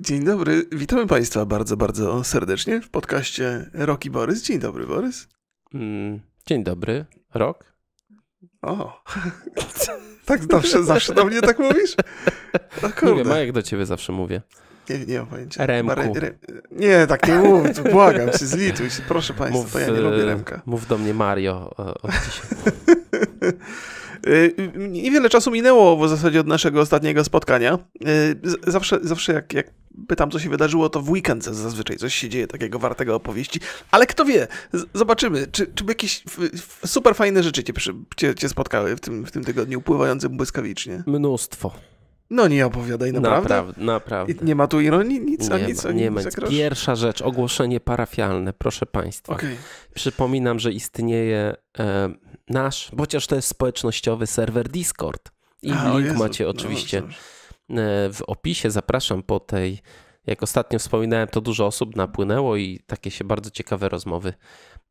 Dzień dobry, witamy Państwa bardzo, bardzo serdecznie w podcaście Rok i Borys. Dzień dobry, Borys. Mm, dzień dobry, Rok. O, tak zawsze, zawsze do mnie tak mówisz? No kurde. Nie wiem, jak do ciebie zawsze mówię. Nie, nie mam pojęcia. Remku. Re, re, nie, tak nie mów, błagam się, zlituj się, proszę Państwa, mów, to ja nie e, lubię Remka. Mów do mnie Mario e, od dzisiaj. Y, y, niewiele czasu minęło w zasadzie od naszego ostatniego spotkania. Y, zawsze, zawsze jak, jak pytam, co się wydarzyło, to w weekend zazwyczaj coś się dzieje takiego wartego opowieści. Ale kto wie, zobaczymy, czy, czy jakieś super fajne rzeczy cię, cię, cię spotkały w tym, w tym tygodniu, upływającym błyskawicznie. Mnóstwo. No nie opowiadaj, naprawdę. Naprawdę, naprawdę. nie ma tu ironii, no, nic, nie a nic, ma, nie ma. Pierwsza rzecz, ogłoszenie parafialne, proszę Państwa. Okay. Przypominam, że istnieje e, nasz, chociaż to jest społecznościowy serwer Discord. I A, link Jezu, macie no, oczywiście no, w opisie. Zapraszam po tej. Jak ostatnio wspominałem, to dużo osób napłynęło i takie się bardzo ciekawe rozmowy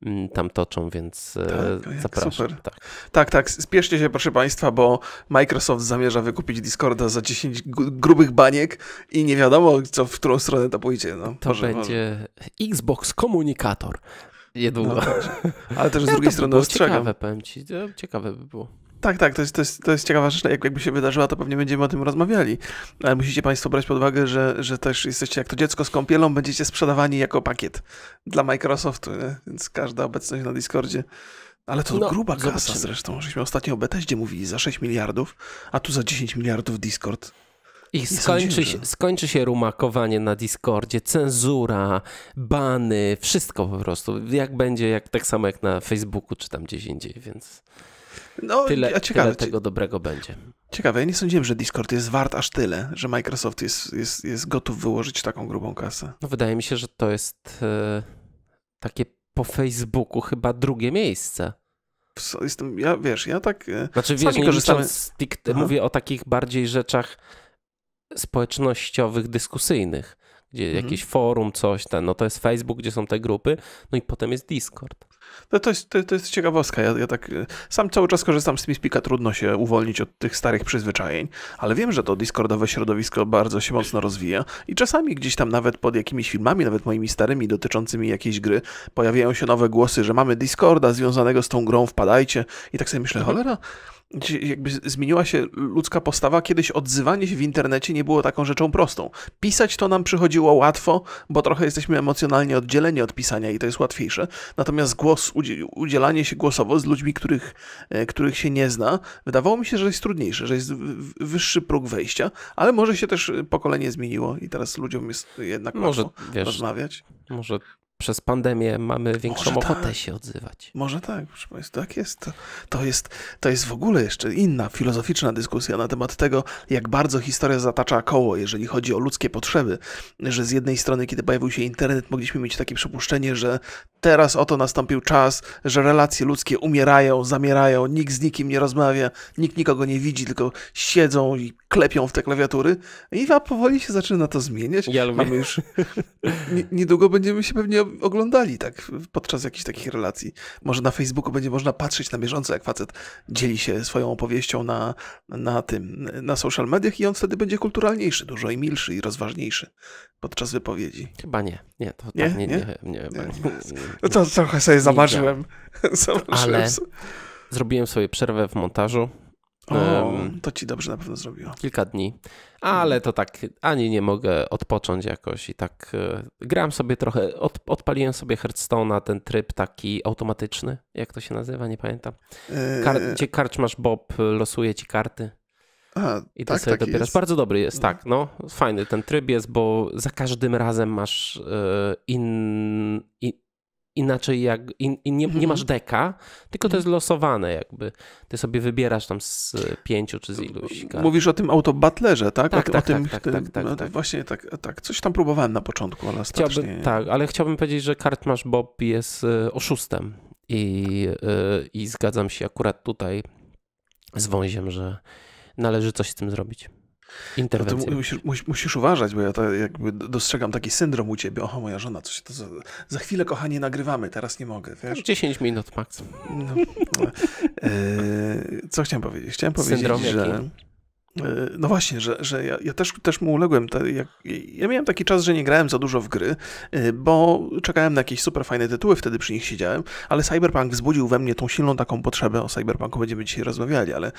mm, tam toczą, więc e, tak, zapraszam. Super. Tak. tak, tak, spieszcie się proszę Państwa, bo Microsoft zamierza wykupić Discorda za 10 grubych baniek i nie wiadomo, co, w którą stronę to pójdzie. No, to może, będzie może. Xbox Komunikator niedługo. No, tak. ale też z ja drugiej strony ostrzegam. Ciekawe, powiem ci, ciekawe by było. Tak, tak, to jest, to jest, to jest ciekawa rzecz. Jak, jakby się wydarzyła, to pewnie będziemy o tym rozmawiali. Ale musicie Państwo brać pod uwagę, że, że też jesteście jak to dziecko z kąpielą, będziecie sprzedawani jako pakiet dla Microsoftu, nie? więc każda obecność na Discordzie. Ale to no, gruba kasa zobaczymy. zresztą. Żeśmy ostatnio o gdzie mówili za 6 miliardów, a tu za 10 miliardów Discord. I, skończy, się, skończy się rumakowanie na Discordzie, cenzura, bany, wszystko po prostu. Jak będzie, jak, tak samo jak na Facebooku czy tam gdzieś indziej, więc no, tyle, a ciekawe, tyle tego dobrego będzie. Ciekawe, ja nie sądziłem, że Discord jest wart aż tyle, że Microsoft jest, jest, jest gotów wyłożyć taką grubą kasę. No, wydaje mi się, że to jest e, takie po Facebooku chyba drugie miejsce. Jestem, ja wiesz, ja tak. E, znaczy, wiesz, nie z TikTok, mówię o takich bardziej rzeczach społecznościowych, dyskusyjnych, gdzie mhm. jakieś forum, coś tam, no to jest Facebook, gdzie są te grupy, no i potem jest Discord. No to, jest, to, to jest ciekawostka. Ja, ja tak y, sam cały czas korzystam z Teamspeaka, trudno się uwolnić od tych starych przyzwyczajeń, ale wiem, że to Discordowe środowisko bardzo się mocno rozwija i czasami gdzieś tam nawet pod jakimiś filmami, nawet moimi starymi dotyczącymi jakiejś gry, pojawiają się nowe głosy, że mamy Discorda związanego z tą grą, wpadajcie i tak sobie myślę, mhm. cholera, jakby zmieniła się ludzka postawa. Kiedyś odzywanie się w internecie nie było taką rzeczą prostą. Pisać to nam przychodziło łatwo, bo trochę jesteśmy emocjonalnie oddzieleni od pisania i to jest łatwiejsze. Natomiast głos, udzielanie się głosowo z ludźmi, których, e, których się nie zna, wydawało mi się, że jest trudniejsze, że jest wyższy próg wejścia, ale może się też pokolenie zmieniło i teraz ludziom jest jednak może, łatwo wiesz, rozmawiać. Może przez pandemię mamy większą Może tak. ochotę tak. się odzywać. Może tak, proszę Państwa, tak jest. To, to, jest. to jest w ogóle jeszcze inna filozoficzna dyskusja na temat tego, jak bardzo historia zatacza koło, jeżeli chodzi o ludzkie potrzeby, że z jednej strony, kiedy pojawił się internet, mogliśmy mieć takie przypuszczenie, że teraz oto nastąpił czas, że relacje ludzkie umierają, zamierają, nikt z nikim nie rozmawia, nikt nikogo nie widzi, tylko siedzą i klepią w te klawiatury i powoli się zaczyna to zmieniać. Ja lubię. Mamy już... Niedługo będziemy się pewnie oglądali tak podczas jakichś takich relacji. Może na Facebooku będzie można patrzeć na bieżąco, jak facet dzieli się swoją opowieścią na, na tym, na social mediach i on wtedy będzie kulturalniejszy, dużo i milszy i rozważniejszy podczas wypowiedzi. Chyba nie. Nie, to nie, tak, nie, nie, nie, nie, nie, nie. To trochę sobie zamarzyłem. Ale zrobiłem sobie przerwę w montażu. O, to ci dobrze na pewno zrobiło. Kilka dni, ale mm. to tak ani nie mogę odpocząć jakoś i tak e, gram sobie trochę, od, odpaliłem sobie Hearthstone'a, ten tryb taki automatyczny, jak to się nazywa, nie pamiętam. E, Kar gdzie karcz Bob, losuje ci karty. Aha, I to tak, sobie tak dobierasz. Jest. Bardzo dobry jest, mm. tak. No, fajny ten tryb jest, bo za każdym razem masz e, in, in inaczej jak, i, nie, nie, masz mhm. deka, tylko to jest losowane jakby. Ty sobie wybierasz tam z pięciu czy z iluś. Kart. Mówisz o tym autobutlerze, tak? Tak, o, tak, o tym, tak, tak, tak, tak, no, tak, Właśnie tak, tak, coś tam próbowałem na początku, ale Chciałbym, tak, ale chciałbym powiedzieć, że kart masz Bob jest y, oszustem i, y, i zgadzam się akurat tutaj z wąziem, że należy coś z tym zrobić. Interwencja. No to musisz, musisz, uważać, bo ja to jakby dostrzegam taki syndrom u ciebie. Oho, moja żona, co się to za, za chwilę, kochanie, nagrywamy, teraz nie mogę. Tak, wiesz? 10 minut max. No, no. E, co chciałem powiedzieć? Chciałem powiedzieć, Syndrom że... Jaki? E, no właśnie, że, że ja, ja też, też mu uległem. Ja, ja, miałem taki czas, że nie grałem za dużo w gry, e, bo czekałem na jakieś super fajne tytuły, wtedy przy nich siedziałem, ale Cyberpunk wzbudził we mnie tą silną taką potrzebę, o Cyberpunku będziemy dzisiaj rozmawiali, ale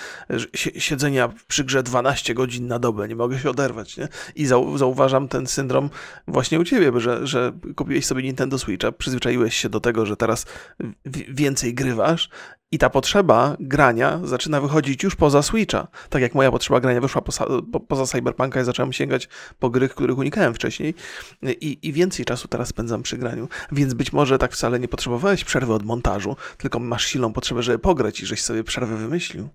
siedzenia przy grze 12 godzin na dobę, nie mogę się oderwać, nie? I zau, zauważam ten syndrom właśnie u ciebie, że, że kupiłeś sobie Nintendo Switcha, przyzwyczaiłeś się do tego, że teraz więcej grywasz i ta potrzeba grania zaczyna wychodzić już poza Switcha. Tak jak moja potrzeba grania wyszła poza, po, poza Cyberpunka i zacząłem sięgać po gry, których unikałem wcześniej. I, I, więcej czasu teraz spędzam przy graniu. Więc być może tak wcale nie potrzebowałeś przerwy od montażu, tylko masz silną potrzebę, żeby pograć i żeś sobie przerwę wymyślił.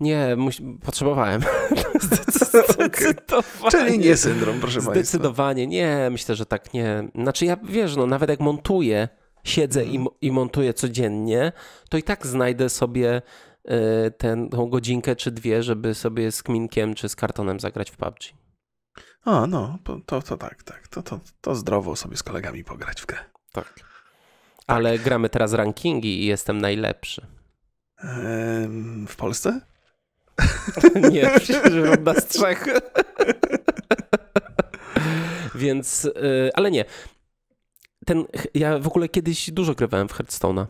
Nie, potrzebowałem. Zdecydowanie. Czyli nie syndrom, proszę Zdecydowanie. Państwa. Zdecydowanie, nie, myślę, że tak nie. Znaczy ja, wiesz, no nawet jak montuję, siedzę i, mhm. i montuję codziennie, to i tak znajdę sobie e, ten, tą godzinkę czy dwie, żeby sobie z kminkiem czy z kartonem zagrać w PUBG. A, no, to, to tak, tak. To, to, to zdrowo sobie z kolegami pograć w grę. Tak. tak. Ale tak. gramy teraz rankingi i jestem najlepszy. Ehm, w Polsce? Nie, przecież od nas trzech. Więc, y, ale nie ten, ja w ogóle kiedyś dużo grywałem w Hearthstone'a.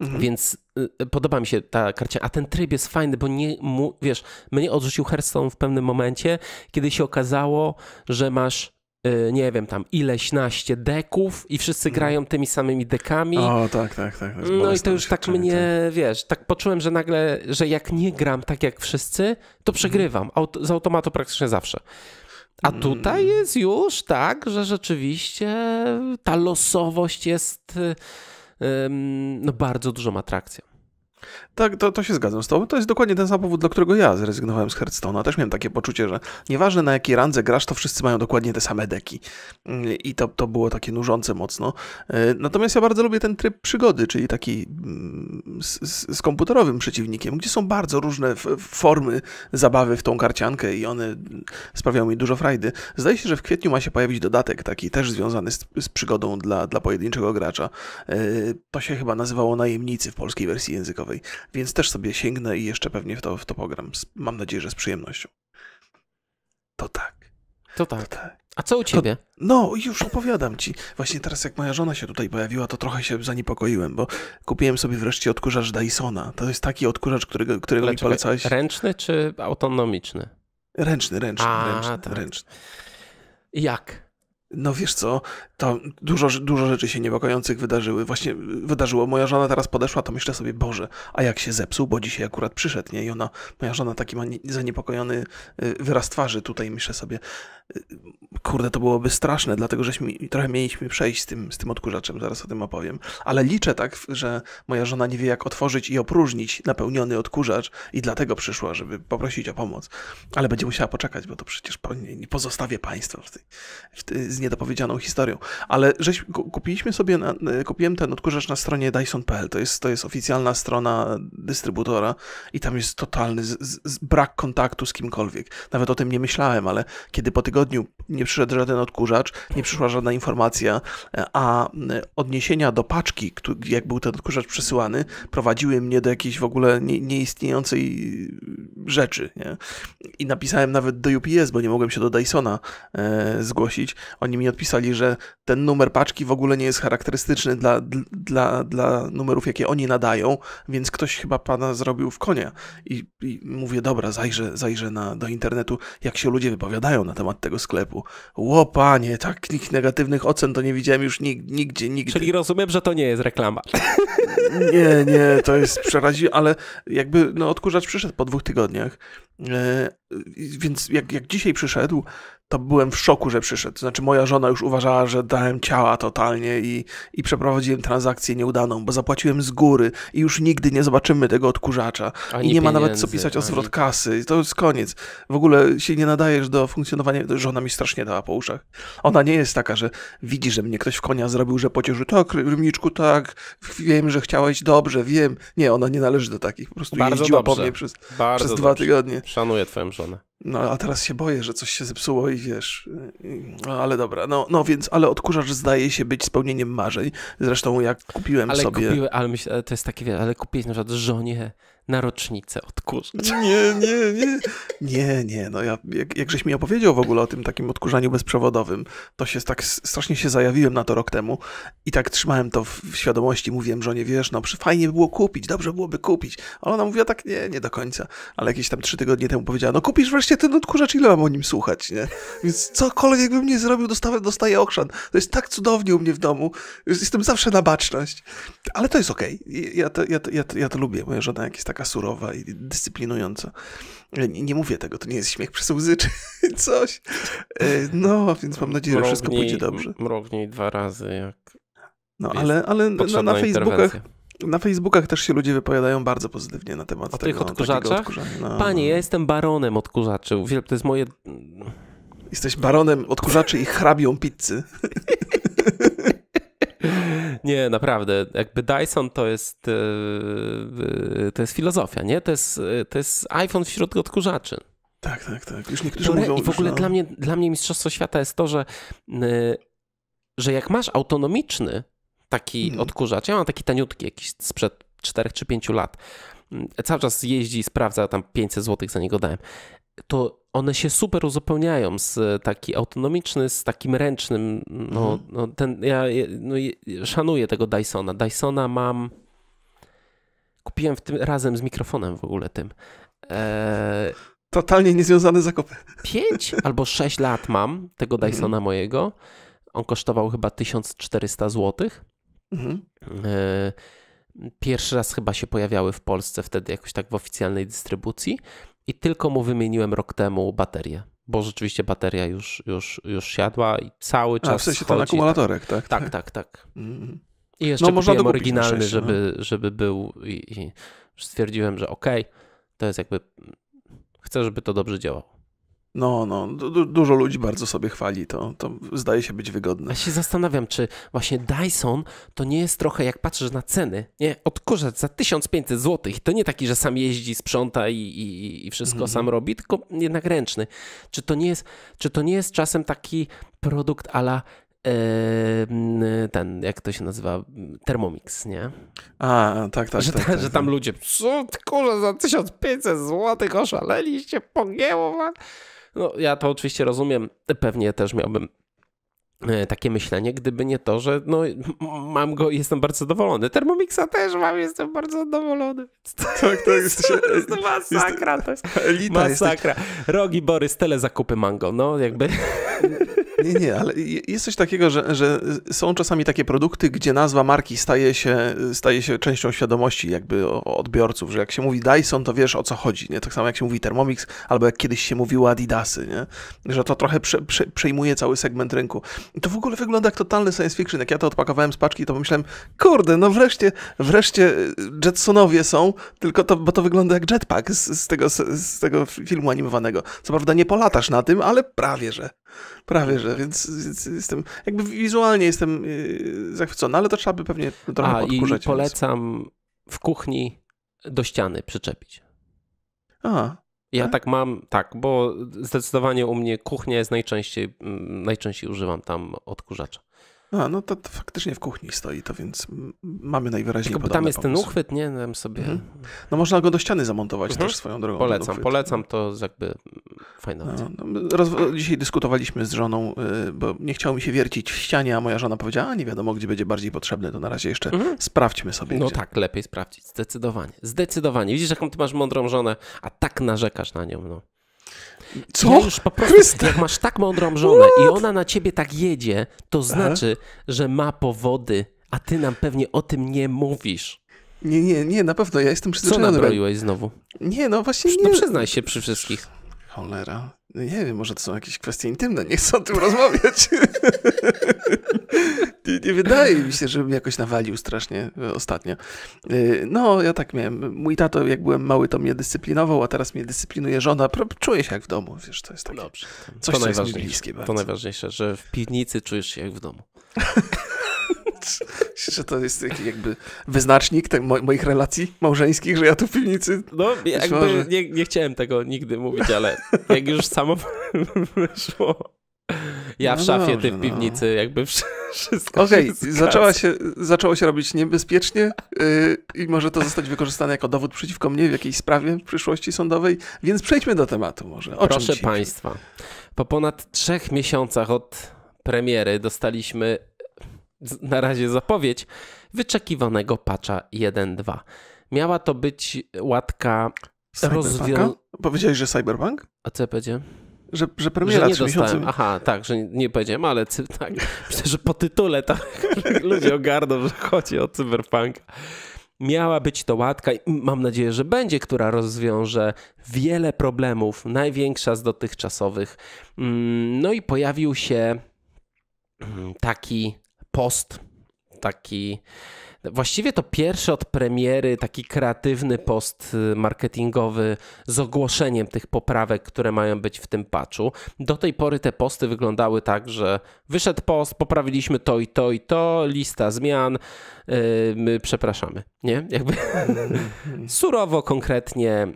Mhm. Więc y, y podoba mi się ta karcia. A ten tryb jest fajny, bo nie, mu, wiesz, mnie odrzucił Hearthstone w pewnym momencie, kiedy się okazało, że masz y, nie wiem, tam naście deków i wszyscy mhm. grają tymi samymi dekami. O, tak, tak, tak. No i to już tak mnie, tak. wiesz, tak poczułem, że nagle, że jak nie gram tak jak wszyscy, to przegrywam. Mhm. Aut z automatu praktycznie zawsze. A tutaj mm. jest już tak, że rzeczywiście ta losowość jest no, bardzo dużą atrakcją. Tak, to, to się zgadzam z tobą. To jest dokładnie ten sam powód, dla którego ja zrezygnowałem z Hearthstone'a. Też miałem takie poczucie, że nieważne na jakiej randze grasz, to wszyscy mają dokładnie te same deki. I to, to było takie nużące mocno. E, natomiast ja bardzo lubię ten tryb przygody, czyli taki mm, z, z komputerowym przeciwnikiem, gdzie są bardzo różne formy zabawy w tą karciankę i one sprawiają mi dużo frajdy. Zdaje się, że w kwietniu ma się pojawić dodatek taki też związany z, z przygodą dla, dla pojedynczego gracza. E, to się chyba nazywało Najemnicy w polskiej wersji językowej więc też sobie sięgnę i jeszcze pewnie w to, w to pogram. Mam nadzieję, że z przyjemnością. To tak. To tak. To tak. A co u ciebie? To, no, już opowiadam ci. Właśnie teraz, jak moja żona się tutaj pojawiła, to trochę się zaniepokoiłem, bo kupiłem sobie wreszcie odkurzacz Dysona. To jest taki odkurzacz, którego, którego Ale mi polecałeś. Ręczny czy autonomiczny? Ręczny, ręczny. A, ręczny, tak. ręczny. Jak? No wiesz co, to dużo, dużo rzeczy się niepokojących wydarzyły. Właśnie y, wydarzyło, moja żona teraz podeszła, to myślę sobie, Boże, a jak się zepsuł, bo dzisiaj akurat przyszedł, nie? I ona, moja żona taki ma zaniepokojony y, wyraz twarzy tutaj, myślę sobie, Y, kurde, to byłoby straszne, dlatego żeśmy trochę mieliśmy przejść z tym, z tym odkurzaczem, zaraz o tym opowiem. Ale liczę tak, że moja żona nie wie, jak otworzyć i opróżnić napełniony odkurzacz, i dlatego przyszła, żeby poprosić o pomoc. Ale będzie musiała poczekać, bo to przecież nie pozostawię Państwa w tej, w tej, z niedopowiedzianą historią. Ale żeśmy kupiliśmy sobie, na, kupiłem ten odkurzacz na stronie Dyson.pl. To jest, to jest oficjalna strona dystrybutora, i tam jest totalny z, z, z brak kontaktu z kimkolwiek. Nawet o tym nie myślałem, ale kiedy po tygodniu tygodniu nie przyszedł żaden odkurzacz, nie przyszła żadna informacja, a e, odniesienia do paczki, jak był ten odkurzacz przesyłany, prowadziły mnie do jakiejś w ogóle nie, nieistniejącej rzeczy. Nie? I napisałem nawet do UPS, bo nie mogłem się do Dysona e, zgłosić. Oni mi odpisali, że ten numer paczki w ogóle nie jest charakterystyczny dla, dla, dla numerów, jakie oni nadają, więc ktoś chyba pana zrobił w konia. I, i mówię, dobra, zajrzę, zajrzę na, do internetu, jak się ludzie wypowiadają na temat tego sklepu. Łopanie, takich negatywnych ocen to nie widziałem już nig nigdzie, nigdy. Czyli rozumiem, że to nie jest reklama. Nie, nie, to jest przerazi, ale jakby no, odkurzacz przyszedł po dwóch tygodniach. E, więc jak, jak dzisiaj przyszedł, to byłem w szoku, że przyszedł. znaczy, moja żona już uważała, że dałem ciała totalnie i, i przeprowadziłem transakcję nieudaną, bo zapłaciłem z góry i już nigdy nie zobaczymy tego odkurzacza. Ani I nie ma nawet co pisać o zwrot kasy. To jest koniec. W ogóle się nie nadajesz do funkcjonowania. Żona mi strasznie dała po uszach. Ona nie jest taka, że widzi, że mnie ktoś w konia zrobił, że pocieszy. Tak, krymniczku, tak, wiem, że chciałeś dobrze, wiem. Nie, ona nie należy do takich. Po prostu Bardzo jeździła dobrze. po mnie przez, przez dwa tygodnie. Szanuję twoją żonę. No, a teraz się boję, że coś się zepsuło i wiesz. No, ale dobra, no, no więc, ale odkurzacz zdaje się być spełnieniem marzeń. Zresztą jak kupiłem ale sobie. Kupiłem, ale myślę, e, to jest takie, ale kupić na przykład żonie na rocznicę odkurzać. Nie, nie, nie. Nie, nie. No ja, jak, jak żeś mi opowiedział w ogóle o tym takim odkurzaniu bezprzewodowym, to się tak strasznie się zajawiłem na to rok temu i tak trzymałem to w świadomości. Mówiłem żonie, wiesz, no fajnie by było kupić, dobrze byłoby kupić. Ale ona mówiła tak, nie, nie do końca. Ale jakieś tam trzy tygodnie temu powiedziała, no kupisz wreszcie ten odkurzacz, ile mam o nim słuchać, nie? Więc cokolwiek bym nie zrobił, dostawę, dostaję okrzan. To jest tak cudownie u mnie w domu. Jestem zawsze na baczność. Ale to jest okej. Okay. Ja, to, ja, to, ja, to, ja to lubię. Moja żona jak jest tak taka surowa i dyscyplinująca. E, nie mówię tego, to nie jest śmiech przez łzy czy coś. E, no, więc mam nadzieję, mrognij, że wszystko pójdzie dobrze. Mrognij dwa razy, jak. No, ale, ale na, na Facebookach. Na Facebookach też się ludzie wypowiadają bardzo pozytywnie na temat o tego. tych odkurzaczach? No, Panie, no. ja jestem baronem odkurzaczy. To jest moje... Jesteś baronem odkurzaczy i hrabią pizzy. Nie, naprawdę. Jakby Dyson to jest, e, e, to jest filozofia, nie? To jest, e, to jest iPhone wśród odkurzaczy. Tak, tak, tak. Już niektórzy Dore, mówią. I w ogóle no. dla, mnie, dla mnie Mistrzostwo Świata jest to, że, że jak masz autonomiczny taki hmm. odkurzacz, ja mam taki taniutki jakiś sprzed 4 czy 5 lat, cały czas jeździ i sprawdza, tam 500 zł za niego dałem, to one się super uzupełniają z e, taki autonomiczny, z takim ręcznym. No, mhm. no ten, ja no, szanuję tego Dysona. Dysona mam. Kupiłem w tym, razem z mikrofonem w ogóle tym. E... Totalnie niezwiązany zakupy. Pięć albo sześć lat mam tego mhm. Dysona mojego. On kosztował chyba 1400 zł. Mhm. E, pierwszy raz chyba się pojawiały w Polsce wtedy jakoś tak w oficjalnej dystrybucji i tylko mu wymieniłem rok temu baterię. Bo rzeczywiście bateria już, już, już siadła i cały czas. A w sensie ten akumulatorek, tak? Tak, tak, tak. Mm. I no, jeszcze no, można oryginalny, żeby, no. żeby był i, i stwierdziłem, że okej, okay, to jest jakby, chcę, żeby to dobrze działało. No, no, du dużo ludzi bardzo sobie chwali, to, to zdaje się być wygodne. Ja się zastanawiam, czy właśnie Dyson to nie jest trochę, jak patrzysz na ceny, nie? Odkurzacz za 1500 zł, to nie taki, że sam jeździ, sprząta i, i, i wszystko mhm. sam robi, tylko jednak ręczny. Czy to nie jest, czy to nie jest czasem taki produkt ala ten, jak to się nazywa, Thermomix, nie? A, tak, tak. Że, ta, tak, że tak. tam tak. ludzie, co, kurze, za 1500 zł oszaleliście, pogięło was. No, ja to oczywiście rozumiem. Pewnie też miałbym e, takie myślenie, gdyby nie to, że no, mam go i jestem bardzo zadowolony. Thermomixa też mam, jestem bardzo zadowolony. To tak, tak. to jest, to jest masakra. To jest elita masakra. Rogi, Borys, tyle zakupy mango. No, jakby... Nie, nie, ale jest coś takiego, że, że są czasami takie produkty, gdzie nazwa marki staje się, staje się częścią świadomości jakby odbiorców, że jak się mówi Dyson, to wiesz o co chodzi, nie? Tak samo jak się mówi Thermomix, albo jak kiedyś się mówiło Adidasy, nie? Że to trochę prze, prze, przejmuje cały segment rynku. I to w ogóle wygląda jak totalny science fiction. Jak ja to odpakowałem z paczki, to pomyślałem, kurde, no wreszcie, wreszcie Jetsonowie są, tylko to, bo to wygląda jak jetpack z, z tego, z, z tego filmu animowanego. Co prawda nie polatasz na tym, ale prawie, że. Prawie, że, więc, więc, jestem, jakby wizualnie jestem y, zachwycony, ale to trzeba by pewnie trochę A, i polecam więc. w kuchni do ściany przyczepić. A. Ja tak? tak mam, tak, bo zdecydowanie u mnie kuchnia jest najczęściej, mm, najczęściej używam tam odkurzacza. A, no to, to, faktycznie w kuchni stoi to, więc mamy najwyraźniej Tylko, Tam jest ten uchwyt, nie? Tam sobie... Mhm. No można go do ściany zamontować mhm. też swoją drogą. Polecam, polecam, to jakby fajna no, no, Dzisiaj dyskutowaliśmy z żoną, y, bo nie chciało mi się wiercić w ścianie, a moja żona powiedziała, a nie wiadomo, gdzie będzie bardziej potrzebny, to na razie jeszcze mhm. sprawdźmy sobie. No gdzie. tak, lepiej sprawdzić, zdecydowanie. Zdecydowanie. Widzisz, jaką ty masz mądrą żonę, a tak narzekasz na nią, no. Co? Ja już po prostu, jak masz tak mądrą żonę What? i ona na ciebie tak jedzie, to znaczy, Aha. że ma powody, a ty nam pewnie o tym nie mówisz. Nie, nie, nie, na pewno, ja jestem przyzwyczajony. Co nabroiłeś znowu? Nie, no właśnie nie. No przyznaj się przy wszystkich. Cholera. No nie wiem, może to są jakieś kwestie intymne, nie chcę o tym rozmawiać. nie, nie, wydaje mi się, żebym jakoś nawalił strasznie e, ostatnio. E, no, ja tak miałem. Mój tato, jak byłem mały, to mnie dyscyplinował, a teraz mnie dyscyplinuje żona. Czuję się jak w domu, wiesz, to jest takie Dobrze. coś, to co jest mi bliskie bardzo. To najważniejsze, że w piwnicy czujesz się jak w domu. że to jest jakby wyznacznik te, mo moich relacji małżeńskich, że ja tu w piwnicy. No, jakby może... nie, nie chciałem tego nigdy mówić, ale jak już samo wyszło. Ja no w szafie, dobrze, ty w no. piwnicy, no. jakby wszystko. Okej, okay, zaczęło, się, zaczęło się robić niebezpiecznie yy, i może to zostać wykorzystane jako dowód przeciwko mnie w jakiejś sprawie w przyszłości sądowej, więc przejdźmy do tematu może. O Proszę Państwa, po ponad trzech miesiącach od premiery dostaliśmy na razie zapowiedź wyczekiwanego patcha 1.2. Miała to być łatka rozwiązania. Powiedziałeś, że Cyberpunk? A co ja powiedziałem? Że, że premiera że nie dostałem. Aha, tak, że nie, nie powiedziałem, ale cy... tak, myślę, że po tytule tak ludzie ogarną, że chodzi o cyberpunk. Miała być to łatka i mam nadzieję, że będzie, która rozwiąże wiele problemów, największa z dotychczasowych. Mm, no i pojawił się mm, taki post taki. Właściwie to pierwszy od premiery taki kreatywny post y, marketingowy z ogłoszeniem tych poprawek, które mają być w tym patchu. Do tej pory te posty wyglądały tak, że wyszedł post, poprawiliśmy to i to i to, lista zmian, yy, my przepraszamy. Nie? Jakby surowo, konkretnie,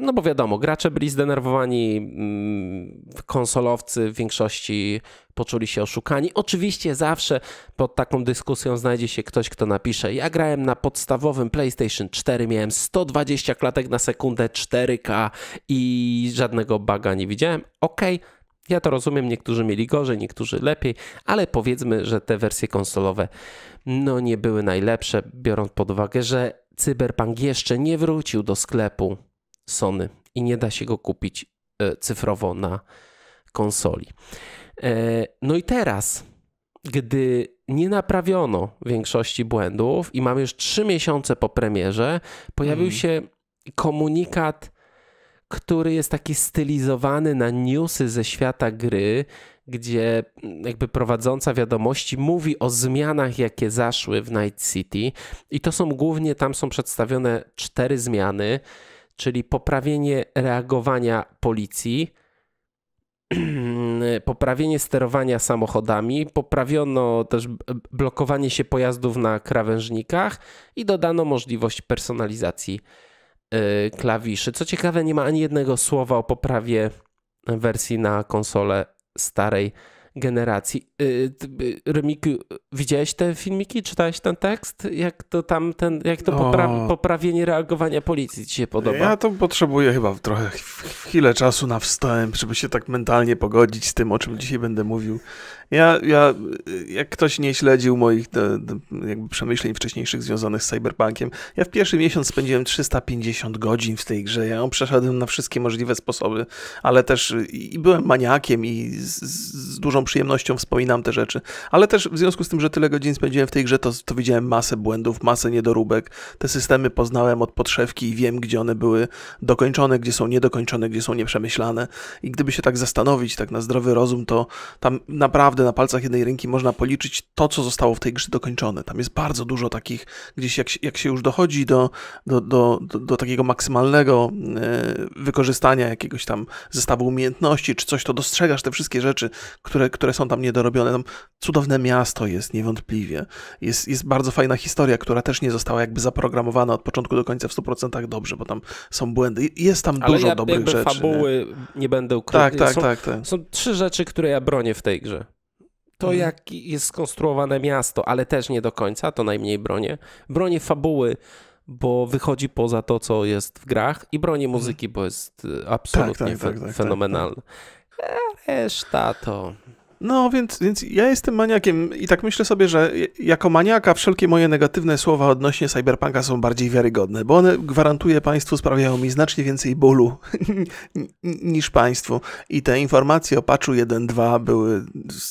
no bo wiadomo, gracze byli zdenerwowani, mm, konsolowcy w większości poczuli się oszukani. Oczywiście zawsze pod taką dyskusją znajdzie się ktoś, kto napisze: Ja grałem na podstawowym PlayStation 4, miałem 120 klatek na sekundę 4K i żadnego baga nie widziałem. Okej. Okay ja to rozumiem, niektórzy mieli gorzej, niektórzy lepiej, ale powiedzmy, że te wersje konsolowe no nie były najlepsze, biorąc pod uwagę, że Cyberpunk jeszcze nie wrócił do sklepu Sony i nie da się go kupić e, cyfrowo na konsoli. E, no i teraz, gdy nie naprawiono większości błędów i mamy już trzy miesiące po premierze, pojawił mm. się komunikat który jest taki stylizowany na newsy ze świata gry, gdzie jakby prowadząca wiadomości mówi o zmianach, jakie zaszły w Night City. I to są głównie, tam są przedstawione cztery zmiany, czyli poprawienie reagowania policji, poprawienie sterowania samochodami, poprawiono też blokowanie się pojazdów na krawężnikach i dodano możliwość personalizacji Y, klawiszy. Co ciekawe, nie ma ani jednego słowa o poprawie wersji na konsolę starej generacji. Y, y, Remiku, widziałeś te filmiki? Czytałeś ten tekst? Jak to tam, ten, jak to popra poprawienie reagowania policji ci się podoba? Ja to potrzebuję chyba trochę chwilę czasu na wstęp, żeby się tak mentalnie pogodzić z tym, o czym dzisiaj będę mówił. Ja, ja, y, jak ktoś nie śledził moich jakby przemyśleń wcześniejszych związanych z cyberpunkiem, ja w pierwszy miesiąc spędziłem 350 godzin w tej grze. Ja ją przeszedłem na wszystkie możliwe sposoby, ale też y, i byłem maniakiem i z, z, dużą przyjemnością wspominam te rzeczy. Ale też w związku z tym, że tyle godzin spędziłem w tej grze, to, to widziałem masę błędów, masę niedoróbek. Te systemy poznałem od podszewki i wiem, gdzie one były dokończone, gdzie są niedokończone, gdzie są nieprzemyślane. I gdyby się tak zastanowić, tak na zdrowy rozum, to tam naprawdę naprawdę na palcach jednej ręki można policzyć to, co zostało w tej grze dokończone. Tam jest bardzo dużo takich, gdzieś jak, jak się już dochodzi do, do, do, do, do takiego maksymalnego e, wykorzystania jakiegoś tam zestawu umiejętności, czy coś, to dostrzegasz te wszystkie rzeczy, które, które są tam niedorobione. Tam cudowne miasto jest niewątpliwie. Jest, jest bardzo fajna historia, która też nie została jakby zaprogramowana od początku do końca w 100% dobrze, bo tam są błędy. Jest tam Ale dużo dobrych rzeczy. fabuły nie, nie będę ukrywał. Tak, tak, są, tak, tak. Są trzy rzeczy, które ja bronię w tej grze to mhm. jak jest skonstruowane miasto, ale też nie do końca, to najmniej bronię. Bronię fabuły, bo wychodzi poza to, co jest w grach i bronię muzyki, bo jest absolutnie tak, tak, tak, Reszta to no, więc, więc ja jestem maniakiem i tak myślę sobie, że jako maniaka wszelkie moje negatywne słowa odnośnie cyberpunka są bardziej wiarygodne, bo one, gwarantuję Państwu, sprawiają mi znacznie więcej bólu niż Państwu. I te informacje o patchu 1.2 były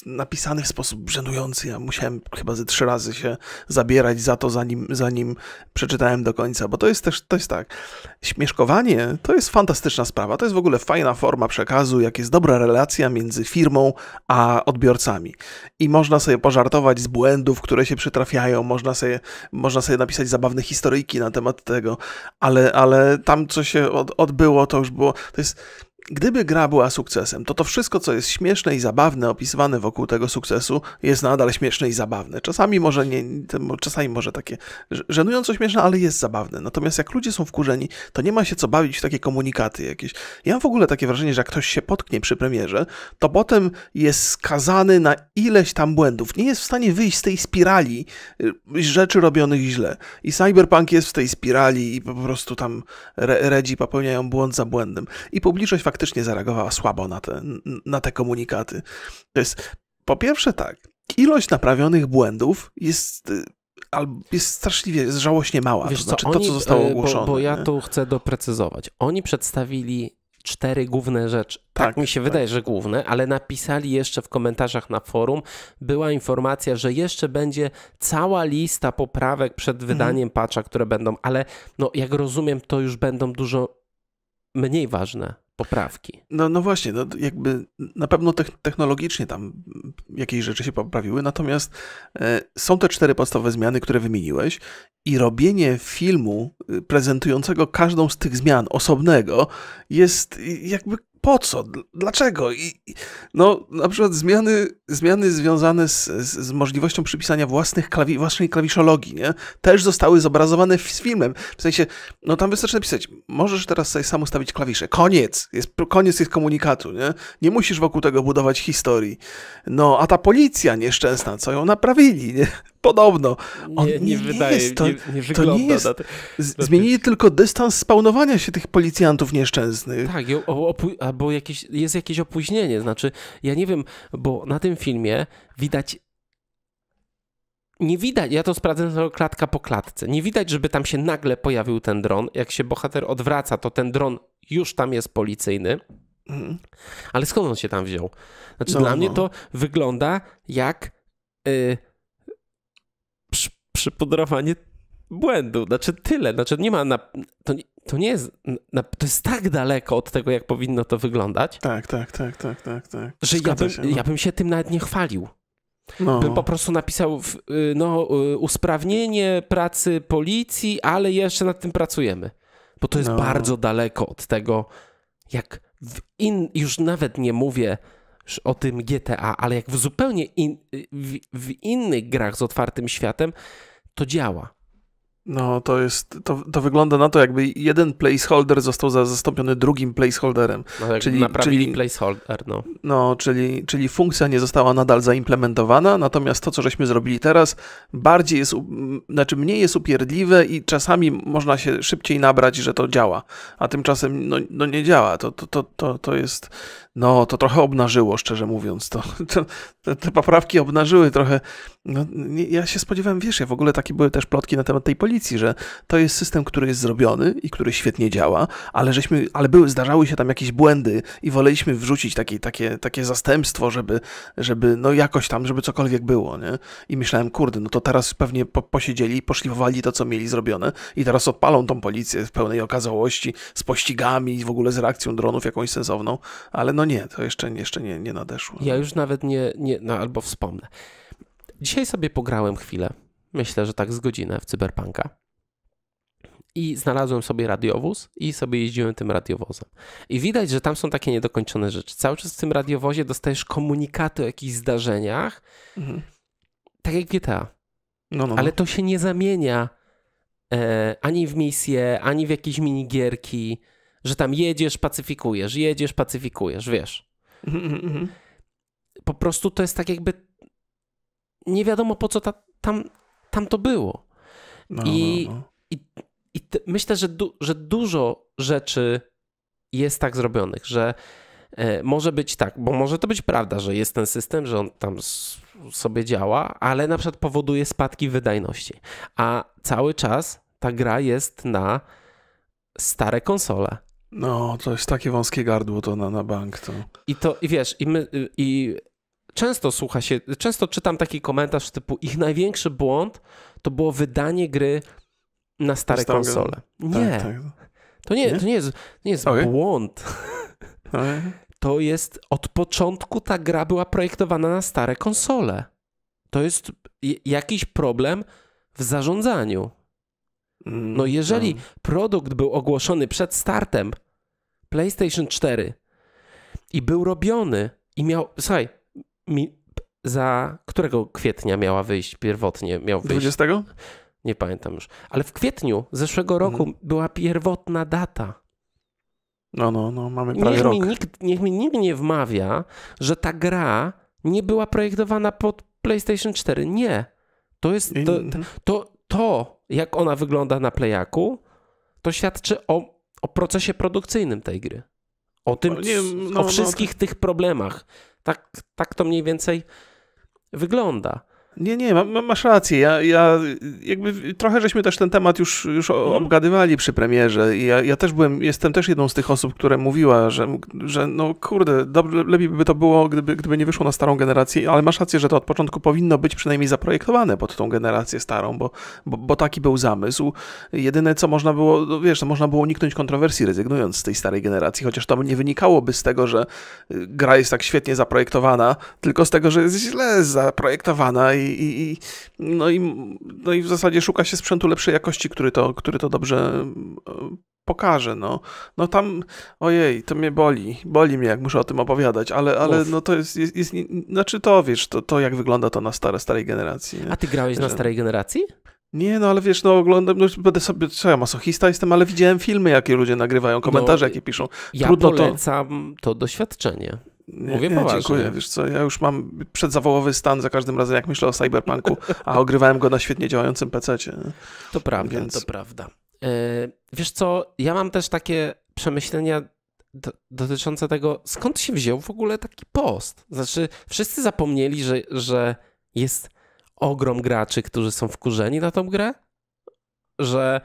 napisane w sposób żenujący. Ja musiałem chyba ze trzy razy się zabierać za to, zanim, zanim przeczytałem do końca, bo to jest też, to jest tak, śmieszkowanie to jest fantastyczna sprawa, to jest w ogóle fajna forma przekazu, jak jest dobra relacja między firmą a odbiorcami. I można sobie pożartować z błędów, które się przytrafiają, można sobie, można sobie napisać zabawne historyjki na temat tego, ale, ale tam, co się od, odbyło, to już było. To jest Gdyby gra była sukcesem, to to wszystko, co jest śmieszne i zabawne, opisywane wokół tego sukcesu, jest nadal śmieszne i zabawne. Czasami może nie, czasami może takie żenująco śmieszne, ale jest zabawne. Natomiast jak ludzie są wkurzeni, to nie ma się co bawić w takie komunikaty jakieś. Ja mam w ogóle takie wrażenie, że jak ktoś się potknie przy premierze, to potem jest skazany na ileś tam błędów. Nie jest w stanie wyjść z tej spirali y, rzeczy robionych źle. I Cyberpunk jest w tej spirali i po prostu tam redzi popełniają błąd za błędem. I publiczność faktycznie faktycznie zareagowała słabo na te, na te komunikaty. To jest po pierwsze tak, ilość naprawionych błędów jest y, albo jest straszliwie, żałośnie mała. Wiesz to znaczy co, oni, to, co zostało e, ogłoszone. Bo, bo ja nie? tu chcę doprecyzować. Oni przedstawili cztery główne rzeczy. Tak, tak mi się tak. wydaje, że główne, ale napisali jeszcze w komentarzach na forum, była informacja, że jeszcze będzie cała lista poprawek przed mhm. wydaniem patcha, które będą, ale no jak rozumiem, to już będą dużo mniej ważne poprawki. No, no właśnie, no jakby na pewno technologicznie tam jakieś rzeczy się poprawiły, natomiast e, są te cztery podstawowe zmiany, które wymieniłeś i robienie filmu y, prezentującego każdą z tych zmian osobnego jest y, jakby po co? Dlaczego? I, no, na przykład zmiany, zmiany związane z, z, z możliwością przypisania własnych klawi, własnej klawiszologii, nie? Też zostały zobrazowane z filmem. W sensie, no tam wystarczy napisać, możesz teraz sobie sam ustawić klawisze. Koniec! Jest, koniec jest komunikatu, nie? Nie musisz wokół tego budować historii. No, a ta policja nieszczęsna, co ją naprawili, nie? Podobno. On nie, nie, nie wydaje, jest to, nie, nie wygląda. To nie jest, zmienili tylko dystans spawnowania się tych policjantów nieszczęsnych. Tak, albo jakieś, jest jakieś opóźnienie. Znaczy, ja nie wiem, bo na tym filmie widać nie widać, ja to sprawdzę klatka po klatce, nie widać, żeby tam się nagle pojawił ten dron. Jak się bohater odwraca, to ten dron już tam jest policyjny. Mm. Ale skąd on się tam wziął? Znaczy, no, dla no. mnie to wygląda jak. Y, przypudrowanie błędu. Znaczy tyle, znaczy nie ma, na, to, nie, to nie jest, to jest tak daleko od tego, jak powinno to wyglądać. Tak, tak, tak, tak, tak, tak. Że ja bym, się, no. ja bym się tym nawet nie chwalił. No. Bym po prostu napisał no, y, usprawnienie pracy policji, ale jeszcze nad tym pracujemy. Bo to jest no. bardzo daleko od tego, jak w in, już nawet nie mówię o tym GTA, ale jak w zupełnie in, w, w innych grach z otwartym światem, to działa. No, to jest, to, to wygląda na to, jakby jeden placeholder został zastąpiony drugim placeholderem. No, tak, czyli naprawili czyli, placeholder, no. No, czyli, czyli funkcja nie została nadal zaimplementowana, natomiast to, co żeśmy zrobili teraz, bardziej jest, znaczy mniej jest upierdliwe i czasami można się szybciej nabrać, że to działa, a tymczasem no, no nie działa. To, to, to, to, to jest no, to trochę obnażyło, szczerze mówiąc. To, to te, te, poprawki obnażyły trochę. No, ja się spodziewałem, wiesz, ja w ogóle takie były też plotki na temat tej policji, że to jest system, który jest zrobiony i który świetnie działa, ale żeśmy, ale były, zdarzały się tam jakieś błędy i woleliśmy wrzucić takie, takie, takie zastępstwo, żeby, żeby no jakoś tam, żeby cokolwiek było, nie? I myślałem, kurde, no to teraz pewnie po, posiedzieli, poszlifowali to, co mieli zrobione i teraz odpalą tą policję w pełnej okazałości, z pościgami i w ogóle z reakcją dronów jakąś sensowną, ale no nie, to jeszcze, jeszcze nie, nie nadeszło. Ja już nawet nie, nie no albo wspomnę. Dzisiaj sobie pograłem chwilę, myślę, że tak z godzinę w Cyberpunka. I znalazłem sobie radiowóz i sobie jeździłem tym radiowozem. I widać, że tam są takie niedokończone rzeczy. Cały czas w tym radiowozie dostajesz komunikaty o jakichś zdarzeniach, mhm. tak jak GTA. No, no, no, Ale to się nie zamienia e, ani w misję, ani w jakieś minigierki że tam jedziesz, pacyfikujesz, jedziesz, pacyfikujesz, wiesz. Po prostu to jest tak jakby nie wiadomo po co ta, tam, tam to było. No, I, no, no. i, i myślę, że, du, że dużo rzeczy jest tak zrobionych, że e, może być tak, bo może to być prawda, że jest ten system, że on tam s, sobie działa, ale na przykład powoduje spadki wydajności. A cały czas ta gra jest na stare konsole. No, to jest takie wąskie gardło to na, na bank. To. I to, i wiesz, i, my, i często słucha się, często czytam taki komentarz typu ich największy błąd to było wydanie gry na stare Stałe. konsole. Nie. Tak, tak. To nie, nie, to nie jest, nie jest okay. błąd. To jest od początku ta gra była projektowana na stare konsole. To jest jakiś problem w zarządzaniu. Mm, no jeżeli no. produkt był ogłoszony przed startem PlayStation 4 i był robiony i miał, słuchaj, mi, za którego kwietnia miała wyjść pierwotnie? Miał wyjść. 20? Nie pamiętam już. Ale w kwietniu zeszłego roku mhm. była pierwotna data. No, no, no, mamy prawie niech rok. Mi nikt, niech mi nikt nie wmawia, że ta gra nie była projektowana pod PlayStation 4. Nie. To jest, to, mhm. to, to, jak ona wygląda na plejaku, to świadczy o, o procesie produkcyjnym tej gry. O tym, no, nie, no, o no, wszystkich no, tych problemach. Tak, tak to mniej więcej wygląda. Nie, nie, masz rację. Ja, ja jakby trochę żeśmy też ten temat już, już mhm. obgadywali przy premierze i ja, ja też byłem, jestem też jedną z tych osób, które mówiła, że, że no kurde, dobrze, lepiej by to było, gdyby, gdyby nie wyszło na starą generację, ale masz rację, że to od początku powinno być przynajmniej zaprojektowane pod tą generację starą, bo, bo, bo taki był zamysł. Jedyne, co można było, no wiesz, to no można było uniknąć kontrowersji, rezygnując z tej starej generacji, chociaż to nie wynikałoby z tego, że y, gra jest tak świetnie zaprojektowana, tylko z tego, że jest źle zaprojektowana i i, no, i, no i w zasadzie szuka się sprzętu lepszej jakości, który to, który to dobrze e, pokaże. No. no tam, ojej, to mnie boli, boli mnie, jak muszę o tym opowiadać, ale, ale no to jest, jest, jest, znaczy to wiesz, to, to jak wygląda to na stare, starej generacji. Nie? A ty grałeś Że... na starej generacji? Nie, no ale wiesz, no oglądam, no, będę sobie, co ja masochista jestem, ale widziałem filmy, jakie ludzie nagrywają, komentarze, no, jakie piszą. Trudno ja polecam to... to doświadczenie. Mówię nie, poważnie. Dziękuję, wiesz co, ja już mam przedzawołowy stan za każdym razem, jak myślę o Cyberpunku, a ogrywałem go na świetnie działającym PC-cie. To prawda, Więc... to prawda. E, wiesz co, ja mam też takie przemyślenia do, dotyczące tego, skąd się wziął w ogóle taki post. Znaczy, wszyscy zapomnieli, że, że jest ogrom graczy, którzy są wkurzeni na tą grę, że,